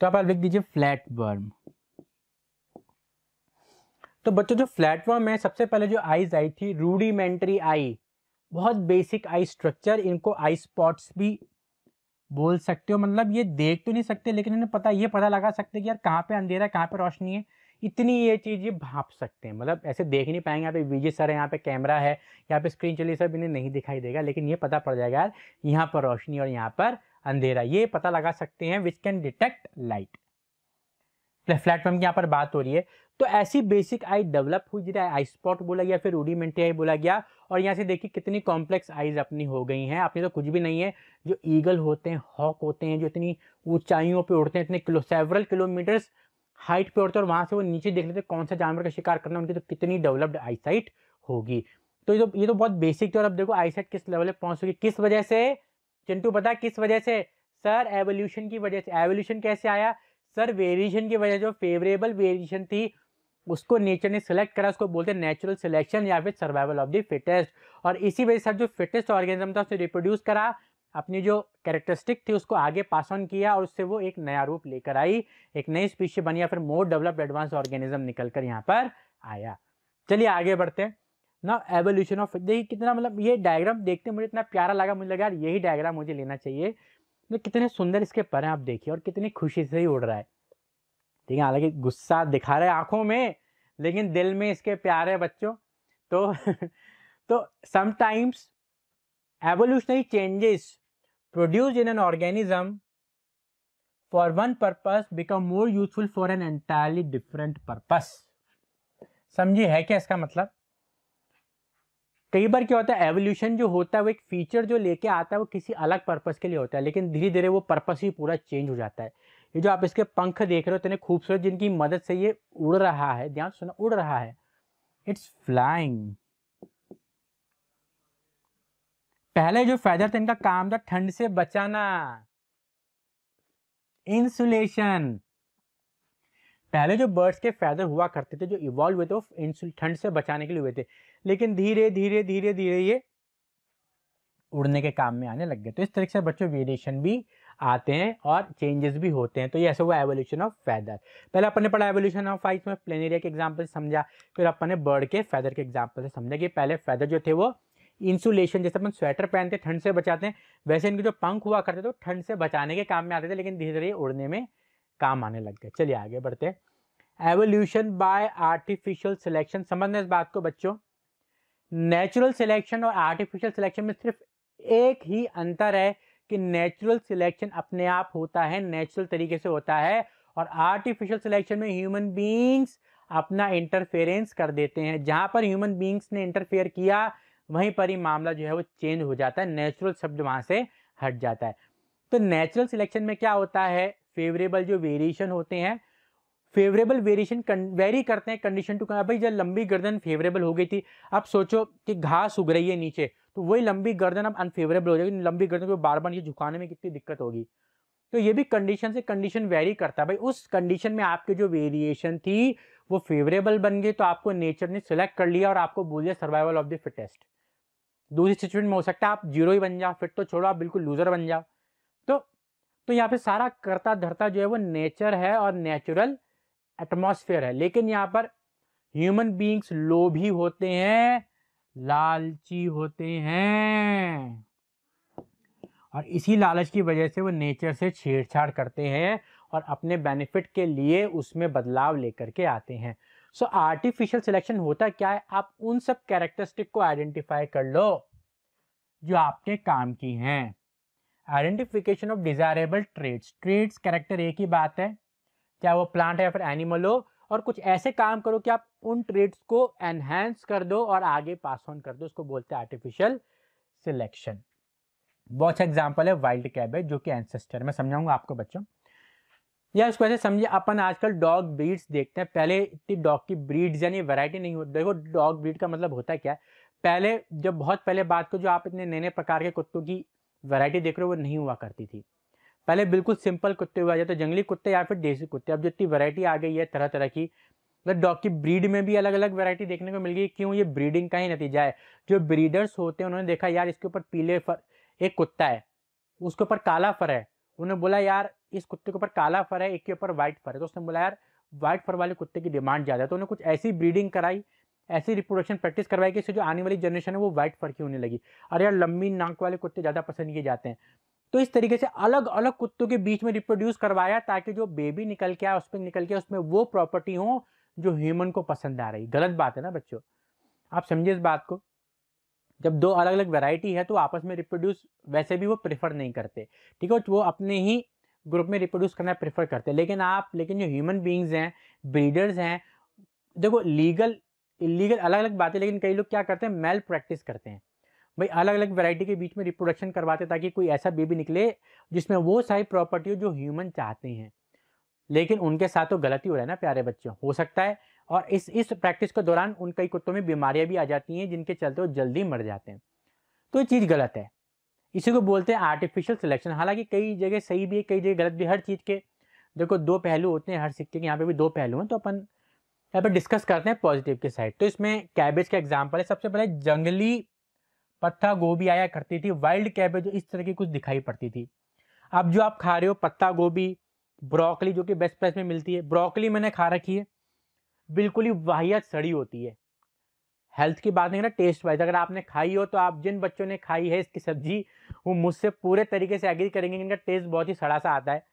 तो आप लिख दीजिए फ्लैट वर्म तो बच्चों जो फ्लैटवर्म है सबसे पहले जो आईज आई थी रूडीमेंट्री आई बहुत बेसिक आई स्ट्रक्चर इनको आई स्पॉट्स भी बोल सकते हो मतलब ये देख तो नहीं सकते लेकिन इन्हें पता ये पता लगा सकते कि यार कहाँ पे अंधेरा है कहाँ पे रोशनी है इतनी ये चीज़ ये भाप सकते हैं मतलब ऐसे देख नहीं पाएंगे यहाँ पे वीजे सर है यहाँ पे कैमरा है यहाँ पे स्क्रीन चली सब इन्हें नहीं दिखाई देगा लेकिन ये पता पड़ जाएगा यार यहाँ पर रोशनी और यहाँ पर अंधेरा ये पता लगा सकते हैं which can detect light platform की यहाँ पर बात हो रही है तो ऐसी बेसिक आई डेवलप हुई जिसे आई स्पॉट बोला गया फिर रूडीमेंट्री आई बोला गया और यहाँ से देखिए कितनी कॉम्प्लेक्स आईज अपनी हो गई हैं आपने तो कुछ भी नहीं है जो ईगल होते हैं हॉक होते हैं जो इतनी ऊंचाइयों पे उड़ते हैं इतने किलो सेवरल किलोमीटर्स हाइट पे उड़ते हैं और वहाँ से वो नीचे देख लेते हैं कौन सा जानवर का शिकार करना उनकी तो कितनी डेवलप्ड आईसाइट होगी तो ये तो ये तो बहुत बेसिक थी और अब देखो आईसाइट किस लेवल पर पहुँच चुकी किस वजह से चिंटू पता किस वजह से सर एवोल्यूशन की वजह से एवोल्यूशन कैसे आया सर वेरिएशन की वजह जो फेवरेबल वेरिएशन थी उसको नेचर ने सिलेक्ट करा उसको बोलते हैं नेचुरल सिलेक्शन या फिर सर्वाइवल ऑफ द फिटेस्ट और इसी वजह से जो फिटेस्ट ऑर्गेनिज्म था उसने रिप्रोड्यूस करा अपनी जो कैरेक्टरिस्टिक थी उसको आगे पास ऑन किया और उससे वो एक नया रूप लेकर आई एक नई स्पीशी बनी या फिर मोर डेवलप्ड एडवांस ऑर्गेनिज्म निकल कर यहाँ पर आया चलिए आगे बढ़ते हैं ना एवोल्यूशन ऑफ देखिए कितना मतलब ये डायग्राम देखते मुझे इतना प्यारा लगा मुझे लगा यार यही डायग्राम मुझे लेना चाहिए तो कितने सुंदर इसके पर हैं आप देखिए और कितनी खुशी से ही उड़ रहा है ठीक है हालांकि गुस्सा दिखा रहे आंखों में लेकिन दिल में इसके प्यारे बच्चों तो (laughs) तो sometimes evolutionary changes produce in an organism for one purpose become more useful for an entirely different purpose समझिए है क्या इसका मतलब कई बार क्या होता है एवोल्यूशन जो होता है वो एक फीचर जो लेके आता है वो किसी अलग पर्पज़ के लिए होता है लेकिन धीरे धीरे वो पर्पज़ ही पूरा चेंज हो जाता है ये जो आप इसके पंख देख रहे हो इतने खूबसूरत जिनकी मदद से ये उड़ रहा है ध्यान सुना उड़ रहा है इट्स फ्लाइंग पहले जो फैदर था इनका काम था ठंड से बचाना इंसुलेशन पहले जो बर्ड्स के फैदर हुआ करते थे जो इवॉल्व हुए थे वो इंसुल ठंड से बचाने के लिए हुए थे लेकिन धीरे धीरे धीरे धीरे ये उड़ने के काम में आने लग गए तो इस तरीके से बच्चों वेरिएशन भी आते हैं और चेंजेस भी होते हैं तो ये ऐसे हुआ एवोल्यूशन ऑफ फैदर पहले अपन ने पढ़ा एवोल्यूशन ऑफ आइस में प्लेनेरिया के एग्जाम्पल से समझा फिर अपन ने बर्ड के फैदर के एग्जाम्पल से समझा कि पहले फैदर जो थे वो इंसुलेशन जैसे अपन स्वेटर पहनते ठंड से बचाते हैं वैसे इनके जो पंख हुआ करते थे वो ठंड से बचाने के काम में आते थे लेकिन धीरे धीरे उड़ने में काम आने लग गए चलिए आगे बढ़ते हैं एवोल्यूशन बाय आर्टिफिशियल सिलेक्शन समझ इस बात को बच्चों नेचुरल सिलेक्शन और आर्टिफिशियल सिलेक्शन में सिर्फ एक ही अंतर है कि नेचुरल सिलेक्शन अपने आप होता है नेचुरल तरीके से होता है और आर्टिफिशियल सिलेक्शन में ह्यूमन बींग्स अपना इंटरफेरेंस कर देते हैं जहां पर ह्यूमन बींग्स ने इंटरफेयर किया वहीं पर ही मामला जो है वो चेंज हो जाता है नेचुरल शब्द वहां से हट जाता है तो नेचुरल सिलेक्शन में क्या होता है फेवरेबल जो वेरिएशन होते हैं फेवरेबल वेरिएशन वेरी करते हैं कंडीशन टू कंडीशन भाई जब लंबी गर्दन फेवरेबल हो गई थी अब सोचो कि घास उग रही है नीचे तो वही लंबी गर्दन अब अनफेवरेबल हो जाएगी तो लंबी गर्दन को बार बार ये झुकाने में कितनी दिक्कत होगी तो ये भी कंडीशन से कंडीशन वेरी करता है भाई उस कंडीशन में आपके जो वेरिएशन थी वो फेवरेबल बन गई तो आपको नेचर ने सिलेक्ट कर लिया और आपको बोल दिया सर्वाइवल ऑफ द फिटेस्ट दूसरी सिचुएशन में हो सकता है आप जीरो ही बन जाओ फिट तो छोड़ो आप बिल्कुल लूजर बन जाओ तो तो यहाँ पे सारा करता धरता जो है वो नेचर है और नेचुरल एटमोसफेयर है लेकिन यहाँ पर ह्यूमन बींग्स लोभी होते हैं लालची होते हैं और इसी लालच की वजह से वो नेचर से छेड़छाड़ करते हैं और अपने बेनिफिट के लिए उसमें बदलाव लेकर के आते हैं सो आर्टिफिशियल सिलेक्शन होता क्या है आप उन सब कैरेक्टरिस्टिक को आइडेंटिफाई कर लो जो आपके काम की हैं identification of desirable traits traits character एक ही बात है चाहे वो प्लांट या फिर एनिमल हो और कुछ ऐसे काम करो कि आप उन ट्रेड्स को एनहेंस कर दो और आगे पास ऑन कर दो उसको बोलते हैं आर्टिफिशियल सिलेक्शन बहुत अच्छा एग्जाम्पल है वाइल्ड कैबेज जो कि एंसेस्टर मैं समझाऊंगा आपको बच्चों या उसको ऐसे समझिए अपन आजकल डॉग ब्रीड्स देखते हैं पहले इतनी डॉग की ब्रीड्स यानी वैरायटी नहीं होती देखो डॉग ब्रीड का मतलब होता है क्या पहले जब बहुत पहले बात को जो आप इतने नए नए प्रकार के कुत्तों की वैरायटी देख रहे हो वो नहीं हुआ करती थी पहले बिल्कुल सिंपल कुत्ते हुआ जाते जंगली कुत्ते या फिर देसी कुत्ते अब जितनी वैरायटी आ गई है तरह तरह की मतलब डॉग की ब्रीड में भी अलग अलग वैरायटी देखने को मिल गई क्यों ये ब्रीडिंग का ही नतीजा है जो ब्रीडर्स होते हैं उन्होंने देखा यार इसके ऊपर पीले फर एक कुत्ता है उसके ऊपर काला फर है उन्होंने बोला यार इस कुत्ते के ऊपर काला फर है एक के ऊपर व्हाइट फर है तो उसने बोला यार व्हाइट फर वाले कुत्ते की डिमांड ज़्यादा है तो उन्होंने कुछ ऐसी ब्रीडिंग कराई ऐसी रिप्रोडक्शन प्रैक्टिस करवाई कि इससे जो आने वाली जनरेशन है वो व्हाइट फर की होने लगी अरे यार लंबी नाक वाले कुत्ते ज़्यादा पसंद किए जाते हैं तो इस तरीके से अलग अलग कुत्तों के बीच में रिप्रोड्यूस करवाया ताकि जो बेबी निकल के आया उसमें निकल के उसमें वो प्रॉपर्टी हो जो ह्यूमन को पसंद आ रही गलत बात है ना बच्चों आप समझिए इस बात को जब दो अलग अलग वैरायटी है तो आपस में रिप्रोड्यूस वैसे भी वो प्रेफर नहीं करते ठीक है वो तो अपने ही ग्रुप में रिप्रोड्यूस करना प्रेफर करते हैं लेकिन आप लेकिन जो ह्यूमन बींग्स हैं ब्रीडर्स हैं देखो लीगल इलीगल अलग अलग बातें लेकिन कई लोग क्या करते हैं मेल प्रैक्टिस करते हैं भाई अलग अलग वैरायटी के बीच में रिप्रोडक्शन करवाते हैं ताकि कोई ऐसा बेबी निकले जिसमें वो सारी प्रॉपर्टी हो जो ह्यूमन चाहते हैं लेकिन उनके साथ तो गलती हो रहा है ना प्यारे बच्चों हो सकता है और इस इस प्रैक्टिस के दौरान उन कई कुत्तों में बीमारियां भी आ जाती हैं जिनके चलते वो जल्दी मर जाते हैं तो ये चीज़ गलत है इसी को बोलते हैं आर्टिफिशियल सिलेक्शन हालांकि कई जगह सही भी है कई जगह गलत भी हर चीज़ के देखो दो पहलू होते हैं हर सिक्के के यहाँ पे भी दो पहलू हैं तो अपन यहाँ पर डिस्कस करते हैं पॉजिटिव के साइड तो इसमें कैबेज का एग्जाम्पल है सबसे पहले जंगली पत्ता गोभी आया करती थी वाइल्ड कैबेज इस तरह की कुछ दिखाई पड़ती थी अब जो आप खा रहे हो पत्ता गोभी ब्रोकली जो कि बेस्ट प्राइस में मिलती है ब्रोकली मैंने खा रखी है बिल्कुल ही वाहिया सड़ी होती है हेल्थ की बात नहीं ना टेस्ट वाइज अगर आपने खाई हो तो आप जिन बच्चों ने खाई है इसकी सब्जी वो मुझसे पूरे तरीके से एग्री करेंगे इनका टेस्ट बहुत ही सड़ा सा आता है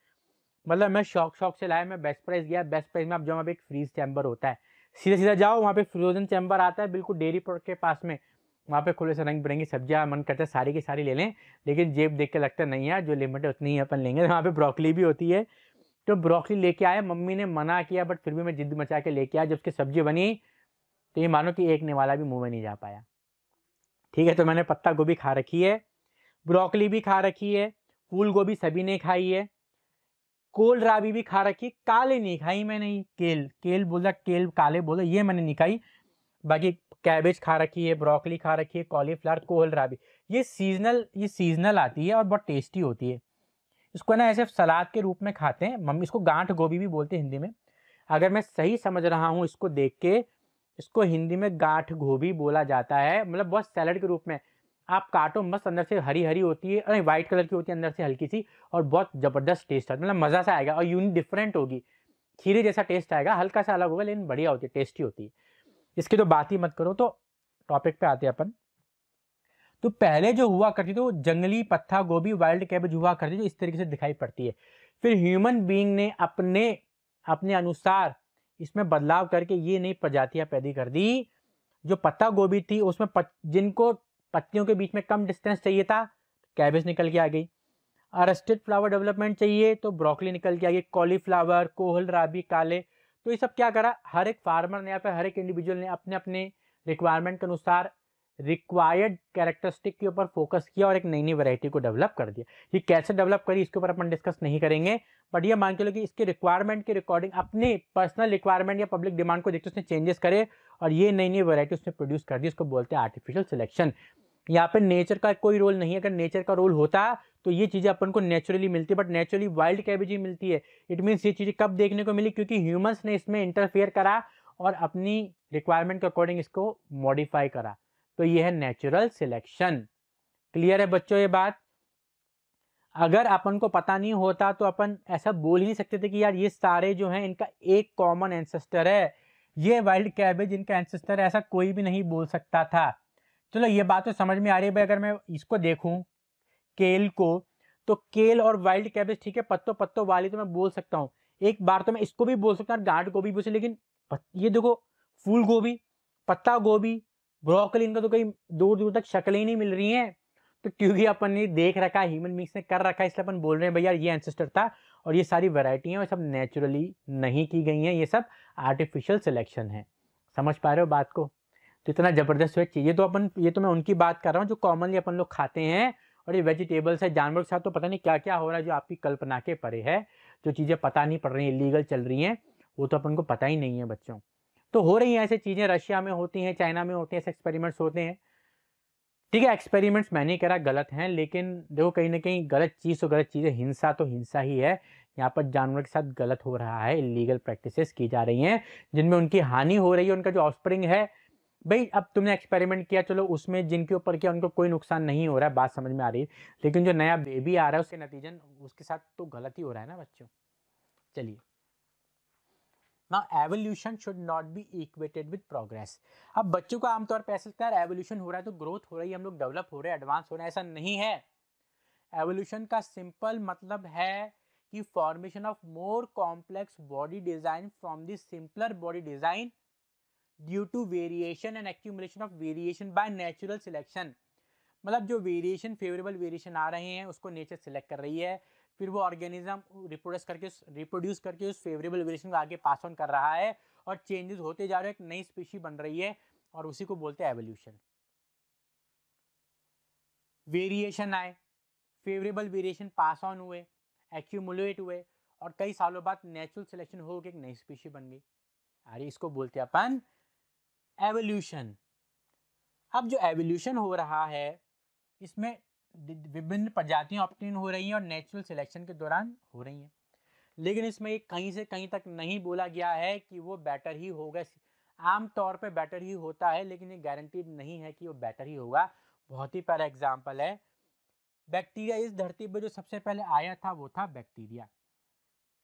मतलब मैं शौक शौक से लाया मैं बेस्ट प्राइस गया बेस्ट प्राइस में आप जहाँ पे एक फ्रीज चैम्बर होता है सीधा सीधा जाओ वहाँ पे फ्रोजन चैम्बर आता है बिल्कुल डेयरी प्रोडक्ट के पास में वहाँ पे खुले से रंग बिरंगी सब्जियाँ मन करता है सारी की सारी ले लें लेकिन जेब देख के लगता नहीं है जो लिमिट है उतनी ही अपन लेंगे वहाँ पर ब्रॉकली भी होती है तो ब्रॉकली लेके आए मम्मी ने मना किया बट फिर भी मैं जिद मचा के लेके आया जब उसकी सब्जी बनी तो ये मानो कि एक निवाला भी मुँह में नहीं जा पाया ठीक है तो मैंने पत्ता गोभी खा रखी है ब्रॉकली भी खा रखी है फूल गोभी सभी ने खाई है कोल राबी भी खा रखी काले नहीं खाई मैंने केल केल बोला केल काले बोला ये मैंने नहीं खाई बाकी कैबेज खा रखी है ब्रोकली खा रखी है कॉलीफ्लावर कोल राबी ये सीजनल ये सीजनल आती है और बहुत टेस्टी होती है इसको ना ऐसे सलाद के रूप में खाते हैं मम्मी इसको गांठ गोभी भी बोलते हैं हिंदी में अगर मैं सही समझ रहा हूँ इसको देख के इसको हिंदी में गांठ गोभी बोला जाता है मतलब बहुत सैलड के रूप में आप काटो मस्त अंदर से हरी हरी होती है अरे व्हाइट कलर की होती है अंदर से हल्की सी और बहुत ज़बरदस्त टेस्ट है मतलब मज़ा सा आएगा और यूनिक डिफरेंट होगी खीरे जैसा टेस्ट आएगा हल्का सा अलग होगा लेकिन बढ़िया होती है टेस्टी होती है इसकी तो बात ही मत करो तो टॉपिक पे आते हैं अपन तो पहले जो हुआ करती थी वो जंगली पत्था गोभी वाइल्ड कैबेज हुआ करती जो इस तरीके से दिखाई पड़ती है फिर ह्यूमन बींग ने अपने अपने अनुसार इसमें बदलाव करके ये नई प्रजातियां पैदा कर दी जो पत्ता गोभी थी उसमें जिनको पत्तियों के बीच में कम डिस्टेंस चाहिए था कैबेज तो निकल के आ गई अरेस्टेड फ्लावर डेवलपमेंट चाहिए तो ब्रोकली निकल के आ गई कॉलीफ्लावर कोहल राबी काले तो ये सब क्या करा हर एक फार्मर ने या फिर हर एक इंडिविजुअल ने अपने अपने रिक्वायरमेंट के अनुसार रिक्वायर्ड कैरेक्टरिस्टिक के ऊपर फोकस किया और एक नई नई वैरायटी को डेवलप कर दिया ये कैसे डेवलप करी इसके ऊपर अपन डिस्कस नहीं करेंगे बट ये मान के लो कि इसके रिक्वायरमेंट के रिकॉर्डिंग अपने पर्सनल रिक्वायरमेंट या पब्लिक डिमांड को देखते उसने चेंजेस करे और ये नई नई वैरायटी उसने प्रोड्यूस कर दी इसको बोलते हैं आर्टिफिशियल सिलेक्शन यहाँ पे नेचर का कोई रोल नहीं है अगर नेचर का रोल होता तो ये चीज़ें अपन को नेचुरली मिलती है बट नेचुरली वाइल्ड कैबेज ही मिलती है इट मीन्स ये चीज़ें कब देखने को मिली क्योंकि ह्यूमंस ने इसमें इंटरफेयर करा और अपनी रिक्वायरमेंट के अकॉर्डिंग इसको मॉडिफाई करा तो ये है नेचुरल सिलेक्शन क्लियर है बच्चों ये बात अगर अपन को पता नहीं होता तो अपन ऐसा बोल ही नहीं सकते थे कि यार ये सारे जो हैं इनका एक कॉमन एंसेस्टर है ये वाइल्ड कैबेज इनका एंसेस्टर ऐसा कोई भी नहीं बोल सकता था चलो ये बात तो समझ में आ रही है भाई अगर मैं इसको देखूँ केल को तो केल और वाइल्ड कैबेज ठीक है पत्तों पत्तों वाली तो मैं बोल सकता हूँ एक बार तो मैं इसको भी बोल सकता हूँ गांठ गोभी बोल लेकिन ये देखो फूल गोभी पत्ता गोभी ब्रोकली इनका तो कहीं दूर दूर तक शक्लें ही नहीं मिल रही हैं तो क्योंकि अपन ने देख रखा है ह्यूमन मिक्स ने कर रखा है इसलिए अपन बोल रहे हैं भैया ये एंसेस्टर था और ये सारी वैरायटी हैं और सब नेचुरली नहीं की गई हैं ये सब आर्टिफिशियल सिलेक्शन है समझ पा रहे हो बात को तो इतना ज़बरदस्त स्वेट चाहिए तो अपन ये तो मैं उनकी बात कर रहा हूँ जो कॉमनली अपन लोग खाते हैं और ये वेजिटेबल्स है जानवर के साथ तो पता नहीं क्या क्या हो रहा है जो आपकी कल्पना के परे है जो चीज़ें पता नहीं पड़ रही हैं इलीगल चल रही हैं वो तो अपन को पता ही नहीं है बच्चों तो हो रही हैं ऐसी चीज़ें रशिया में होती हैं चाइना में होती हैं ऐसे एक्सपेरिमेंट्स होते हैं ठीक है एक्सपेरिमेंट्स मैंने कह रहा गलत हैं लेकिन देखो कहीं ना कहीं गलत चीज़ तो गलत चीज़ हिंसा तो हिंसा ही है यहाँ पर जानवर के साथ गलत हो रहा है इलीगल प्रैक्टिसेस की जा रही हैं जिनमें उनकी हानि हो रही है उनका जो ऑफस्प्रिंग है भाई अब तुमने एक्सपेरिमेंट किया चलो उसमें जिनके ऊपर किया उनको कोई नुकसान नहीं हो रहा है बात समझ में आ रही है लेकिन जो नया बेबी आ रहा है उसके नतीजन उसके साथ तो गलत ही हो रहा है ना बच्चों चलिए ना evolution should not be equated with progress अब बच्चों को आमतौर पर ऐसा लगता है एवोल्यूशन हो रहा है तो ग्रोथ हो रही है हम लोग डेवलप हो रहे हैं एडवांस हो रहे हैं ऐसा नहीं है एवोल्यूशन का सिंपल मतलब है कि formation of more complex body design from this simpler body design due to variation and accumulation of variation by natural selection मतलब जो वेरिएशन फेवरेबल वेरिएशन आ रहे हैं उसको नेचर सेलेक्ट कर रही है फिर वो ऑर्गेनिज्म रिप्रोड्यूस करके रिप्रोड्यूस करके उस फेवरेबल वेरिएशन को आगे पास ऑन कर रहा है और चेंजेस होते जा रहे हैं एक नई स्पीशी बन रही है और उसी को बोलते हैं एवोल्यूशन वेरिएशन आए फेवरेबल वेरिएशन पास ऑन हुए एक्यूमुलेट हुए और कई सालों बाद नेचुरल सिलेक्शन हो के एक नई स्पीशी बन गई अरे इसको बोलते अपन एवोल्यूशन अब जो एवोल्यूशन हो रहा है इसमें विभिन्न प्रजातियां ऑप्टेन हो रही हैं और नेचुरल सिलेक्शन के दौरान हो रही हैं लेकिन इसमें कहीं से कहीं तक नहीं बोला गया है कि वो बेटर ही होगा आम तौर पे बेटर ही होता है लेकिन ये गारंटीड नहीं है कि वो बेटर ही होगा बहुत ही प्यारा एग्जाम्पल है बैक्टीरिया इस धरती पर जो सबसे पहले आया था वो था बैक्टीरिया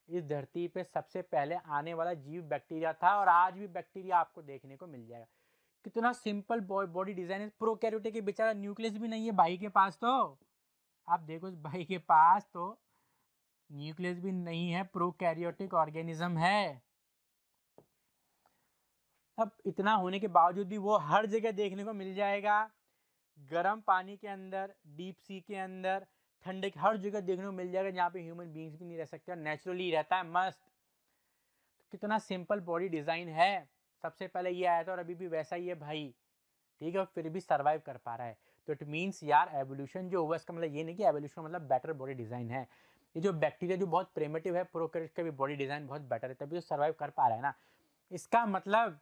इस धरती पे सबसे पहले आने वाला जीव बैक्टीरिया था और आज भी बैक्टीरिया आपको देखने को मिल जाएगा कितना सिंपल बॉडी डिजाइन है प्रोकैरियोटे के बेचारा न्यूक्लियस भी नहीं है भाई के पास तो आप देखो इस भाई के पास तो न्यूक्लियस भी नहीं है प्रोकैरियोटिक ऑर्गेनिज्म है अब इतना होने के बावजूद भी वो हर जगह देखने को मिल जाएगा गर्म पानी के अंदर डीप सी के अंदर ठंडे हर जगह देखने को मिल जाएगा जहाँ पे ह्यूमन बींग्स भी नहीं रह सकते नेचुरली रहता है मस्त तो कितना सिंपल बॉडी डिज़ाइन है सबसे पहले ये आया था और अभी भी वैसा ही है भाई ठीक है फिर भी सर्वाइव कर पा रहा है तो इट मीन्स यार एवोल्यूशन जो हुआ इसका मतलब ये नहीं कि एवोल्यूशन का मतलब बेटर बॉडी डिज़ाइन है ये जो बैक्टीरिया जो बहुत प्रेमेटिव है प्रोकरेट का भी बॉडी डिज़ाइन बहुत बेटर है तभी तो सर्वाइव कर पा रहा है ना इसका मतलब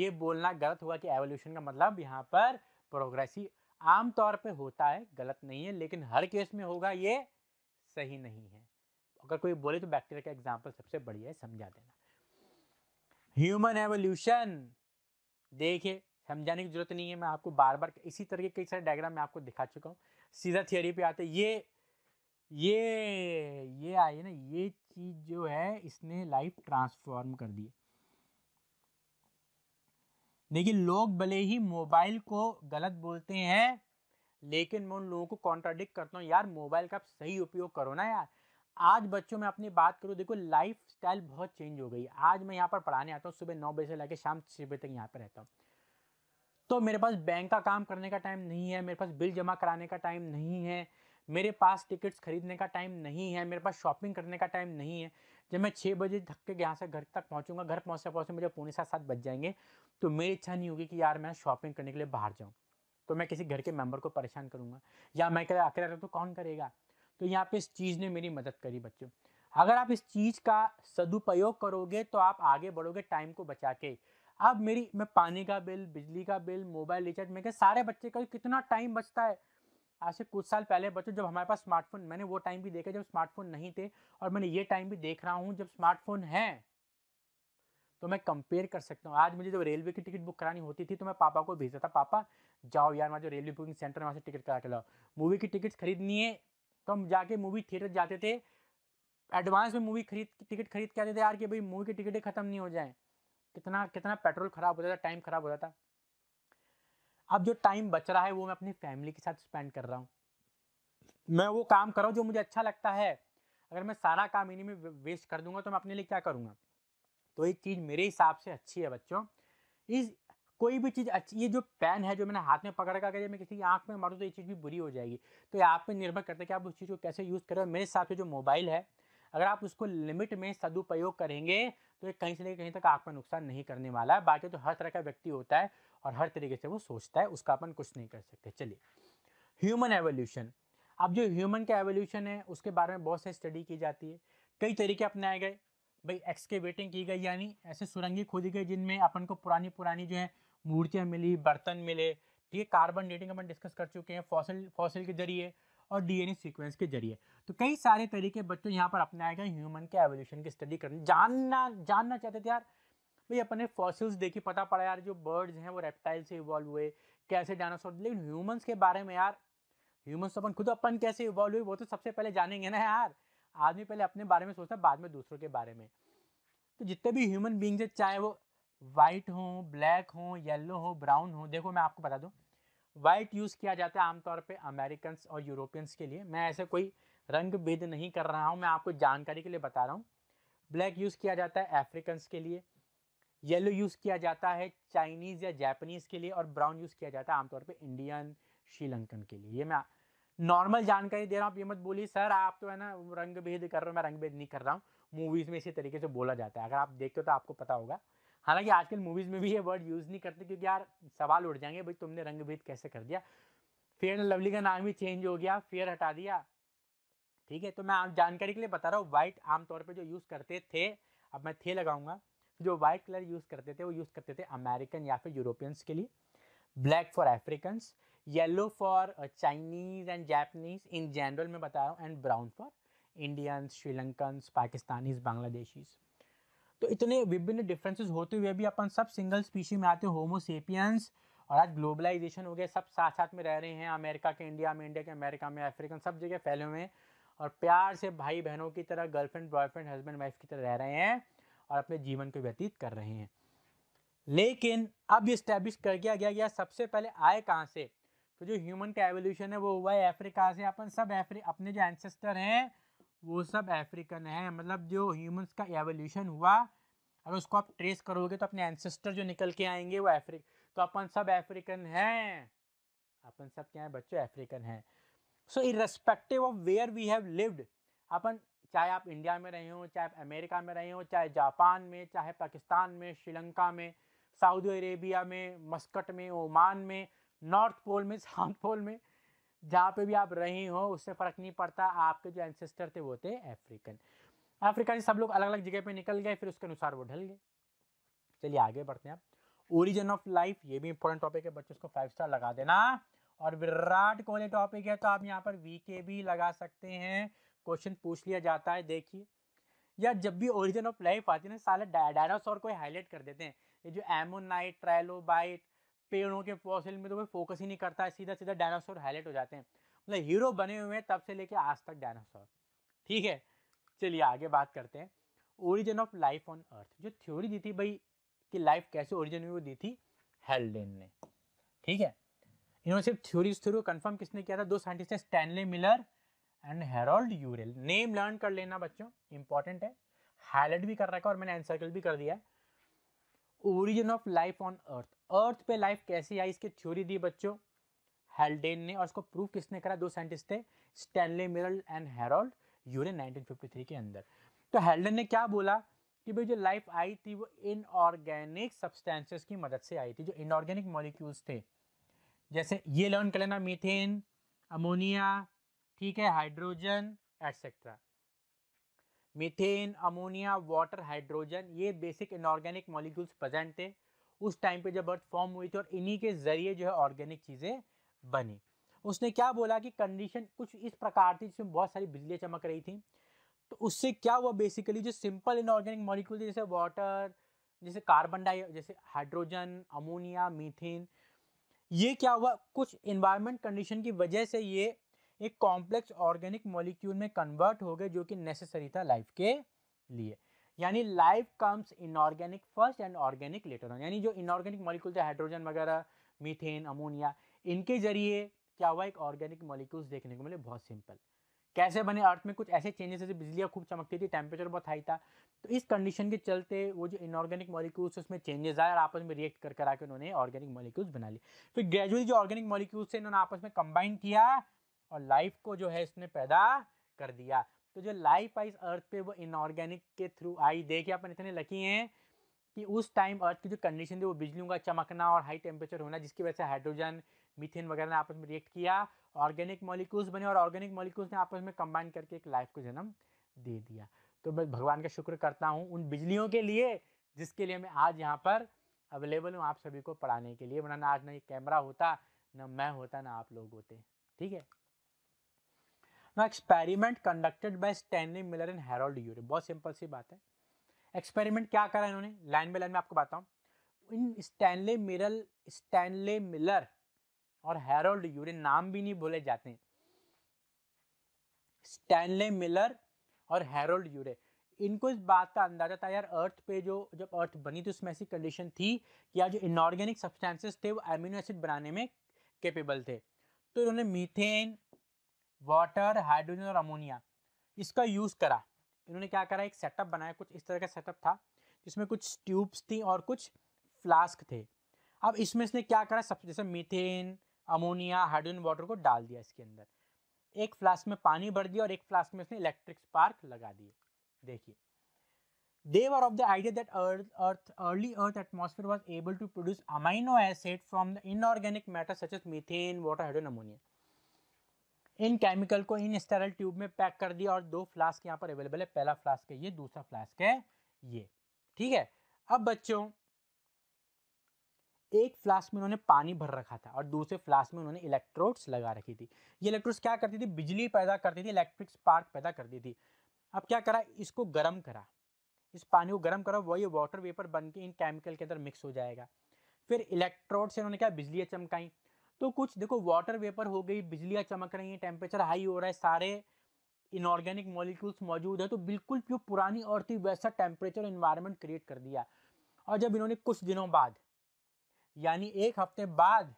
ये बोलना गलत हुआ कि एवोल्यूशन का मतलब यहाँ पर प्रोग्रेसिव आमतौर पे होता है गलत नहीं है लेकिन हर केस में होगा ये सही नहीं है अगर कोई बोले तो बैक्टीरिया का एग्जाम्पल सबसे बढ़िया है समझा देना ह्यूमन एवोल्यूशन देखिए समझाने की जरूरत नहीं है मैं आपको बार बार इसी तरह के कई सारे डायग्राम मैं आपको दिखा चुका हूँ सीधा थियोरी पे आते ये ये ये आई ना ये चीज़ जो है इसने लाइफ ट्रांसफॉर्म कर दी देखिए लोग भले ही मोबाइल को गलत बोलते हैं लेकिन मैं उन लोगों को कॉन्ट्राडिक्ट करता हूँ यार मोबाइल का सही उपयोग करो ना यार आज बच्चों में अपनी बात करूँ देखो लाइफ स्टाइल बहुत चेंज हो गई आज मैं यहाँ पर पढ़ाने आता हूँ सुबह नौ बजे से लेकर शाम छः बजे तक यहाँ पर रहता हूँ तो मेरे पास बैंक का काम करने का टाइम नहीं है मेरे पास बिल जमा कराने का टाइम नहीं है मेरे पास टिकट्स खरीदने का टाइम नहीं है मेरे पास शॉपिंग करने का टाइम नहीं है जब मैं छः बजे थक के यहाँ से घर तक पहुँचूंगा घर पहुँचते पहुँचते मुझे पौने सात सात बज जाएंगे तो मेरी इच्छा नहीं होगी कि यार मैं शॉपिंग करने के लिए बाहर जाऊँ तो मैं किसी घर के मेम्बर को परेशान करूँगा या मैं अकेला अकेला तो कौन करेगा तो यहाँ पे इस चीज़ ने मेरी मदद करी बच्चों अगर आप इस चीज़ का सदुपयोग करोगे तो आप आगे बढ़ोगे टाइम को बचा के अब मेरी मैं पानी का बिल बिजली का बिल मोबाइल रिचार्ज मेरे सारे बच्चे का कितना टाइम बचता है आज से कुछ साल पहले बच्चों जब हमारे पास स्मार्टफोन मैंने वो टाइम भी देखा जब स्मार्टफोन नहीं थे और मैंने ये टाइम भी देख रहा हूँ जब स्मार्टफोन है तो मैं कंपेयर कर सकता हूँ आज मुझे जब रेलवे की टिकट बुक करानी होती थी तो मैं पापा को भेजता था पापा जाओ यार वहाँ जो रेलवे बुकिंग सेंटर है वहाँ से टिकट करा के लाओ मूवी की टिकट खरीदनी है तो हम जाके मूवी थिएटर जाते थे एडवांस में मूवी खरीद टिकट खरीद के आते थे यार कि भाई मूवी की टिकटें खत्म नहीं हो जाए कितना कितना पेट्रोल खराब हो जाता टाइम खराब हो था अब जो टाइम बच रहा है वो मैं अपनी फैमिली के साथ स्पेंड कर रहा हूँ मैं वो काम कर रहा हूँ जो मुझे अच्छा लगता है अगर मैं सारा काम इन्हीं में वेस्ट कर दूंगा तो मैं अपने लिए क्या करूँगा तो ये चीज़ मेरे हिसाब से अच्छी है बच्चों इस कोई भी चीज़ अच्छी ये जो पेन है जो मैंने हाथ में पकड़ कर अगर मैं किसी की आंख में मारूँ तो ये चीज़ भी बुरी हो जाएगी तो ये आप पर निर्भर करता है कि आप उस चीज़ को कैसे यूज़ करें मेरे हिसाब से जो मोबाइल है अगर आप उसको लिमिट में सदुपयोग करेंगे तो ये कहीं से लेकर कहीं तक आपका नुकसान नहीं करने वाला है बाकी तो हर तरह का व्यक्ति होता है और हर तरीके से वो सोचता है उसका अपन कुछ नहीं कर सकते चलिए ह्यूमन एवोल्यूशन अब जो ह्यूमन का एवोल्यूशन है उसके बारे में बहुत सारी स्टडी की जाती है कई तरीके अपनाए गए भाई एक्सकेवेटिंग की गई यानी ऐसे सुरंगी खोदी गई जिनमें अपन को पुरानी पुरानी जो है मूर्तियाँ मिली बर्तन मिले ठीक है कार्बन डेटिंग अपन डिस्कस कर चुके हैं फॉसिल फॉसिल के जरिए और डीएनए सीक्वेंस के जरिए तो कई सारे तरीके बच्चों यहाँ पर अपनाए गए ह्यूमन के एवोल्यूशन की स्टडी करनी जानना जानना चाहते थे यार भाई अपने फॉसिल्स देखी पता पड़ा यार जो बर्ड्स हैं वो रेप्टाइल से इवॉल्व हुए कैसे डायनासोर लेकिन ह्यूमंस के बारे में यार ह्यूमंस तो अपन खुद अपन कैसे इवॉल्व हुए वो तो सबसे पहले जानेंगे ना यार आदमी पहले अपने बारे में सोचता बाद में दूसरों के बारे में तो जितने भी ह्यूमन बींग्स हैं चाहे वो वाइट हों ब्लैक हों येलो हों ब्राउन हों देखो मैं आपको बता दूँ वाइट यूज़ किया जाता है आमतौर पर अमेरिकन और यूरोपियंस के लिए मैं ऐसे कोई रंग भेद नहीं कर रहा हूँ मैं आपको जानकारी के लिए बता रहा हूँ ब्लैक यूज़ किया जाता है अफ्रीकन्स के लिए येलो यूज़ किया जाता है चाइनीज़ या जापानीज़ के लिए और ब्राउन यूज़ किया जाता है आमतौर पे इंडियन श्रीलंकन के लिए ये मैं नॉर्मल जानकारी दे रहा हूँ आप ये मत बोलिए सर आप तो है ना रंग भेद कर रहे हो मैं रंग भेद नहीं कर रहा हूँ मूवीज़ में इसी तरीके से बोला जाता है अगर आप देखते हो तो आपको पता होगा हालांकि आजकल मूवीज़ में भी ये वर्ड यूज़ नहीं करते क्योंकि यार सवाल उठ जाएंगे भाई तुमने रंग भेद कैसे कर दिया फेयर एंड लवली का नाम ही चेंज हो गया फेयर हटा दिया ठीक है तो मैं जानकारी के लिए बता रहा हूँ वाइट आमतौर पर जो यूज़ करते थे अब मैं थे लगाऊंगा जो वाइट कलर यूज़ करते थे वो यूज़ करते थे अमेरिकन या फिर यूरोपियंस के लिए black for Africans yellow for Chinese and Japanese in general मैं बता रहा हूँ and brown for Indians Sri Lankans Pakistanis Bangladeshis तो इतने विभिन्न डिफरेंसेस होते हुए भी अपन सब सिंगल स्पीशी में आते हैं होमोसेपियंस और आज ग्लोबलाइजेशन हो गया सब साथ साथ में रह रहे हैं अमेरिका के इंडिया में इंडिया के अमेरिका में अफ्रीकन सब जगह फैले हुए हैं और प्यार से भाई बहनों की तरह गर्लफ्रेंड बॉयफ्रेंड हस्बैंड वाइफ की तरह रह रहे हैं और अपने जीवन को व्यतीत कर रहे हैं लेकिन अब इस्टेब्लिश कर दिया गया गया सबसे पहले आए कहाँ से तो जो ह्यूमन का एवोल्यूशन है वो हुआ है अफ्रीका से अपन सब एफ्री अपने जो एंसेस्टर हैं वो सब अफ्रीकन हैं मतलब जो ह्यूमंस का एवोल्यूशन हुआ अगर उसको आप ट्रेस करोगे तो अपने एंसेस्टर जो निकल के आएंगे वो अफ्रीक तो अपन सब अफ्रीकन हैं अपन सब क्या है बच्चों अफ्रीकन हैं so irrespective of where we have lived अपन चाहे आप इंडिया में रहे हों चाहे आप अमेरिका में रहे हों चाहे जापान में चाहे पाकिस्तान में श्रीलंका में सऊदी अरेबिया में मस्कट में ओमान में नॉर्थ पोल में साउथ पोल में जहाँ पे भी आप रही हो उससे फ़र्क नहीं पड़ता आपके जो एंसेस्टर थे वो थे अफ्रीकन अफ्रीकन सब लोग अलग अलग जगह पे निकल गए फिर उसके अनुसार वो ढल गए चलिए आगे बढ़ते हैं आप ओरिजिन ऑफ लाइफ ये भी इंपॉर्टेंट टॉपिक है बच्चों उसको फाइव स्टार लगा देना और विराट कोहली टॉपिक है तो आप यहाँ पर वी के भी लगा सकते हैं क्वेश्चन पूछ लिया जाता है देखिए या जब भी ओरिजिन ऑफ लाइफ आती है ना साले डायनासोर को हाईलाइट कर देते हैं ये जो एमोनाइट ट्रायलोबाइट पेड़ों के फॉसिल में तो कोई फोकस ही नहीं करता है सीधा सीधा डायनासोर हाईलाइट हो जाते हैं मतलब हीरो बने हुए हैं तब से लेके आज तक डायनासोर ठीक है चलिए आगे बात करते हैं origin of life on earth जो थ्योरी दी थी भाई कि लाइफ कैसे ओरिजिन हुई वो दी थी हेल्डेन ने ठीक है इन्होंने सिर्फ थ्योरी थ्योरी को कंफर्म किसने किया था दो साइंटिस्ट हैं Stanley Miller and Harold Urey name learn कर लेना बच्चों इंपॉर्टेंट है हाईलाइट भी कर रखा है और मैंने एनसर्कल भी कर दिया है origin of life on earth earth पे लाइफ कैसी आई इसकी थ्योरी दी बच्चों हेल्डेन ने और इसको प्रूफ किसने करा दो साइंटिस्ट थे Stanley Miller and Harold Urey 1953 के अंदर तो हेल्डेन ने क्या बोला कि भाई जो लाइफ आई थी वो इनऑर्गेनिक सब्सटेंसेस की मदद से आई थी जो इनऑर्गेनिक मॉलिक्यूल्स थे जैसे ये लर्न कर लेना मीथेन अमोनिया ठीक है hydrogen etcetera methane ammonia water hydrogen ये बेसिक इनऑर्गेनिक मॉलिक्यूल्स प्रेजेंट थे उस टाइम पे जब अर्थ फॉर्म हुई थी और इन्हीं के ज़रिए जो है ऑर्गेनिक चीज़ें बनी उसने क्या बोला कि कंडीशन कुछ इस प्रकार थी जिसमें बहुत सारी बिजलियाँ चमक रही थी तो उससे क्या हुआ बेसिकली जो सिंपल इनऑर्गेनिक मॉलिक्यूल थे जैसे वाटर जैसे कार्बन डाइ जैसे हाइड्रोजन अमोनिया मीथेन ये क्या हुआ कुछ इन्वायरमेंट कंडीशन की वजह से ये एक कॉम्प्लेक्स ऑर्गेनिक मॉलिक्यूल में कन्वर्ट हो गए जो कि नेसेसरी था लाइफ के लिए यानी life comes inorganic first and organic later on यानी जो इनऑर्गेनिक मॉलिक्यूल थे हाइड्रोजन वगैरह मीथेन अमोनिया इनके जरिए क्या हुआ एक ऑर्गेनिक मॉलिक्यूल्स देखने को मिले बहुत सिंपल कैसे बने अर्थ में कुछ ऐसे चेंजेस जैसे बिजलियाँ खूब चमकती थी टेम्परेचर बहुत हाई था तो इस कंडीशन के चलते वो जो इनऑर्गेनिक मॉलिक्यूल्स उसमें चेंजेस आए और आपस में रिएक्ट कर कर आके उन्होंने ऑर्गेनिक मॉलिक्यूल्स बना लिए फिर तो ग्रेजुअली जो ऑर्गेनिक मॉलिक्यूल्स थे इन्होंने आपस में कंबाइन किया और लाइफ को जो है इसने पैदा कर दिया तो जो लाइफ आई अर्थ पे वो इनऑर्गेनिक के थ्रू आई देखिए अपन इतने लकी हैं कि उस टाइम अर्थ की जो कंडीशन थी वो बिजलियों का चमकना और हाई टेम्परेचर होना जिसकी वजह से हाइड्रोजन मीथेन वगैरह ने आपस में रिएक्ट किया ऑर्गेनिक मॉलिक्यूल्स बने और ऑर्गेनिक मॉलिक्यूल्स ने आपस में कंबाइन करके एक लाइफ को जन्म दे दिया तो मैं भगवान का शुक्र करता हूँ उन बिजलियों के लिए जिसके लिए मैं आज यहाँ पर अवेलेबल हूँ आप सभी को पढ़ाने के लिए वरना आज ना ये कैमरा होता ना मैं होता ना आप लोग होते ठीक है ना experiment conducted by Stanley Miller and Harold Urey बहुत सिंपल सी बात है एक्सपेरिमेंट क्या करा इन्होंने लाइन बाय लाइन में आपको बताऊँ इन स्टैनले मिरल स्टैनले मिलर और हेरोल्ड यूरे नाम भी नहीं बोले जाते हैं स्टैनले मिलर और हेरोल्ड यूरे इनको इस बात का अंदाजा था यार अर्थ पे जो जब अर्थ बनी थी उसमें ऐसी कंडीशन थी कि यार जो इनऑर्गेनिक सब्सटेंसेस थे वो एमिनो एसिड बनाने में कैपेबल थे तो इन्होंने मीथेन वाटर हाइड्रोजन और अमोनिया इसका यूज़ करा इन्होंने क्या करा एक सेटअप बनाया कुछ इस तरह का सेटअप था जिसमें कुछ ट्यूब्स थी और कुछ फ्लास्क थे अब इसमें इसने क्या करा सबसे जैसे मीथेन अमोनिया हाइड्रोजन वाटर को डाल दिया इसके अंदर एक फ्लास्क में पानी भर दिया और एक फ्लास्क में इसने इलेक्ट्रिक स्पार्क लगा दिए देखिए they of the idea that earth earth early earth earth was able to produce amino acid from the inorganic matter such such methane methane water hydrogen ammonia इन केमिकल को इन sterile tube में pack कर दिया और दो flask यहाँ पर अवेलेबल है पहला फ्लास्क है ये दूसरा फ्लास्क है ये ठीक है अब बच्चों एक फ्लास्क में उन्होंने पानी भर रखा था और दूसरे फ्लास्क में उन्होंने इलेक्ट्रोड्स लगा रखी थी ये इलेक्ट्रोड्स क्या करती थी बिजली पैदा करती थी इलेक्ट्रिक स्पार्क पैदा करती थी अब क्या करा इसको गर्म करा इस पानी को गर्म करा वही वाटर वेपर बन के इन केमिकल के अंदर मिक्स हो जाएगा फिर इलेक्ट्रोड से उन्होंने क्या बिजली चमकाई तो कुछ देखो वाटर वेपर हो गई बिजलियाँ चमक रही हैं टेम्परेचर हाई हो रहा है सारे इनऑर्गेनिक मॉलिक्यूल्स मौजूद है तो बिल्कुल जो पुरानी और थी वैसा टेम्परेचर इन्वायरमेंट क्रिएट कर दिया और जब इन्होंने कुछ दिनों बाद यानी एक हफ्ते बाद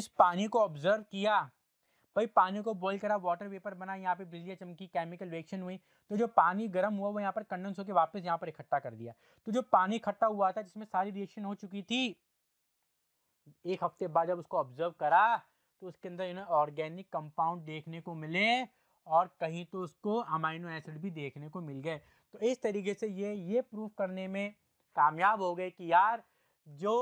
इस पानी को ऑब्जर्व किया भाई पानी को बॉइल करा वाटर वेपर बना यहाँ पे बिजली चमकी केमिकल रिएक्शन हुई तो जो पानी गर्म हुआ वो यहाँ पर कंडेंस होकर वापस यहाँ पर इकट्ठा कर दिया तो जो पानी इकट्ठा हुआ था जिसमें सारी रिएक्शन हो चुकी थी एक हफ्ते बाद जब उसको ऑब्जर्व करा तो उसके अंदर इन्हें ऑर्गेनिक कंपाउंड देखने को मिले और कहीं तो उसको अमाइनो एसिड भी देखने को मिल गए तो इस तरीके से ये ये प्रूफ करने में कामयाब हो गए कि यार जो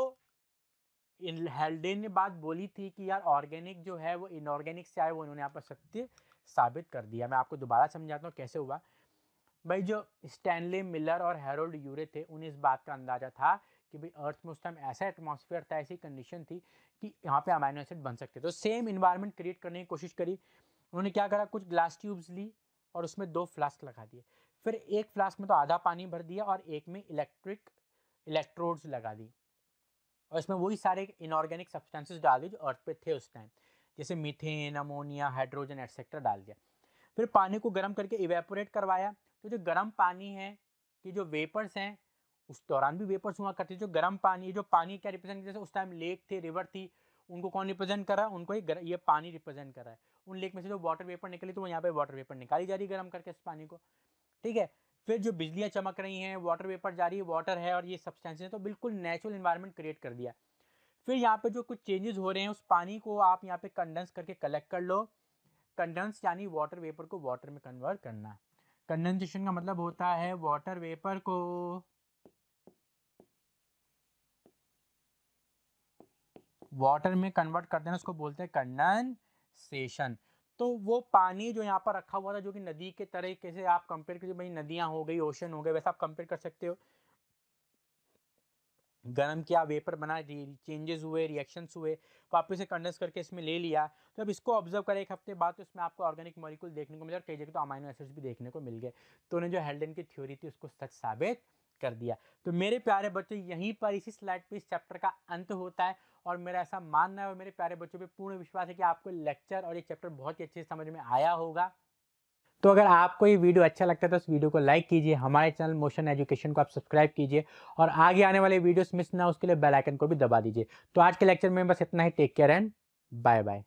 हेल्डेन ने बात बोली थी कि यार ऑर्गेनिक जो है वो इनऑर्गेनिक से आए वो इन्होंने यहाँ पर सत्य साबित कर दिया मैं आपको दोबारा समझाता हूँ कैसे हुआ भाई जो स्टैनले मिलर और हेरोल्ड यूरे थे उन्हें इस बात का अंदाज़ा था कि भाई अर्थ में उस टाइम ऐसा एटमॉस्फेयर था ऐसी कंडीशन थी कि यहाँ पे अमाइनो एसिड बन सकते तो सेम इन्वायरमेंट क्रिएट करने की कोशिश करी उन्होंने क्या करा कुछ ग्लास ट्यूब्स ली और उसमें दो फ्लास्क लगा दिए फिर एक फ्लास्क में तो आधा पानी भर दिया और एक में इलेक्ट्रिक इलेक्ट्रोड्स लगा दी और इसमें वही सारे इनऑर्गेनिक सब्सटेंसेस डाल दिए जो अर्थ पे थे उस टाइम जैसे मीथेन अमोनिया हाइड्रोजन एटसेट्रा डाल दिया फिर पानी को गर्म करके इवेपोरेट करवाया तो जो गर्म पानी है कि जो वेपर्स हैं उस दौरान भी वेपर्स हुआ करते जो गर्म पानी जो पानी क्या रिप्रेजेंट जैसे उस टाइम लेक थे रिवर थी उनको कौन रिप्रेजेंट कर रहा है उनको ये ये पानी रिप्रेजेंट करा है उन लेक में से जो वाटर वेपर निकली तो वो यहाँ पे वाटर वेपर निकाली जा रही है गर्म करके इस पानी को ठीक है फिर जो बिजलियाँ चमक रही हैं वाटर वेपर जा रही है वाटर है और ये सब्सटेंसेज तो बिल्कुल नेचुरल इन्वायरमेंट क्रिएट कर दिया फिर यहाँ पर जो कुछ चेंजेस हो रहे हैं उस पानी को आप यहाँ पर कंडेंस करके कलेक्ट कर लो कंडेंस यानी वाटर वेपर को वाटर में कन्वर्ट करना कंडेंसेशन का मतलब होता है वाटर वेपर को वाटर में कन्वर्ट करते हैं उसको बोलते हैं कंडेंसेशन तो वो पानी जो यहाँ पर रखा हुआ था जो कि नदी के तरह से आप कंपेयर कीजिए भाई नदियाँ हो गई ओशन हो गए वैसे आप कंपेयर कर सकते हो गर्म किया वेपर बना चेंजेस हुए रिएक्शंस हुए तो आप इसे कंडेंस करके इसमें ले लिया तो अब इसको ऑब्जर्व करें एक हफ्ते बाद तो इसमें आपको ऑर्गेनिक मॉलिक्यूल देखने को मिला और कई जगह तो अमाइनो एसिड्स भी देखने को मिल गए तो उन्हें जो हेल्डन की थ्योरी थी उसको सच साबित कर दिया तो मेरे प्यारे बच्चों यहीं पर इसी स्लाइड पे इस चैप्टर का अंत होता है और मेरा ऐसा मानना है और मेरे प्यारे बच्चों पे पूर्ण विश्वास है कि आपको लेक्चर और ये चैप्टर बहुत ही अच्छे से समझ में आया होगा तो अगर आपको ये वीडियो अच्छा लगता है तो इस वीडियो को लाइक कीजिए हमारे चैनल मोशन एजुकेशन को आप सब्सक्राइब कीजिए और आगे आने वाले वीडियोस मिस ना उसके लिए बेल आइकन को भी दबा दीजिए तो आज के लेक्चर में बस इतना ही take care and bye bye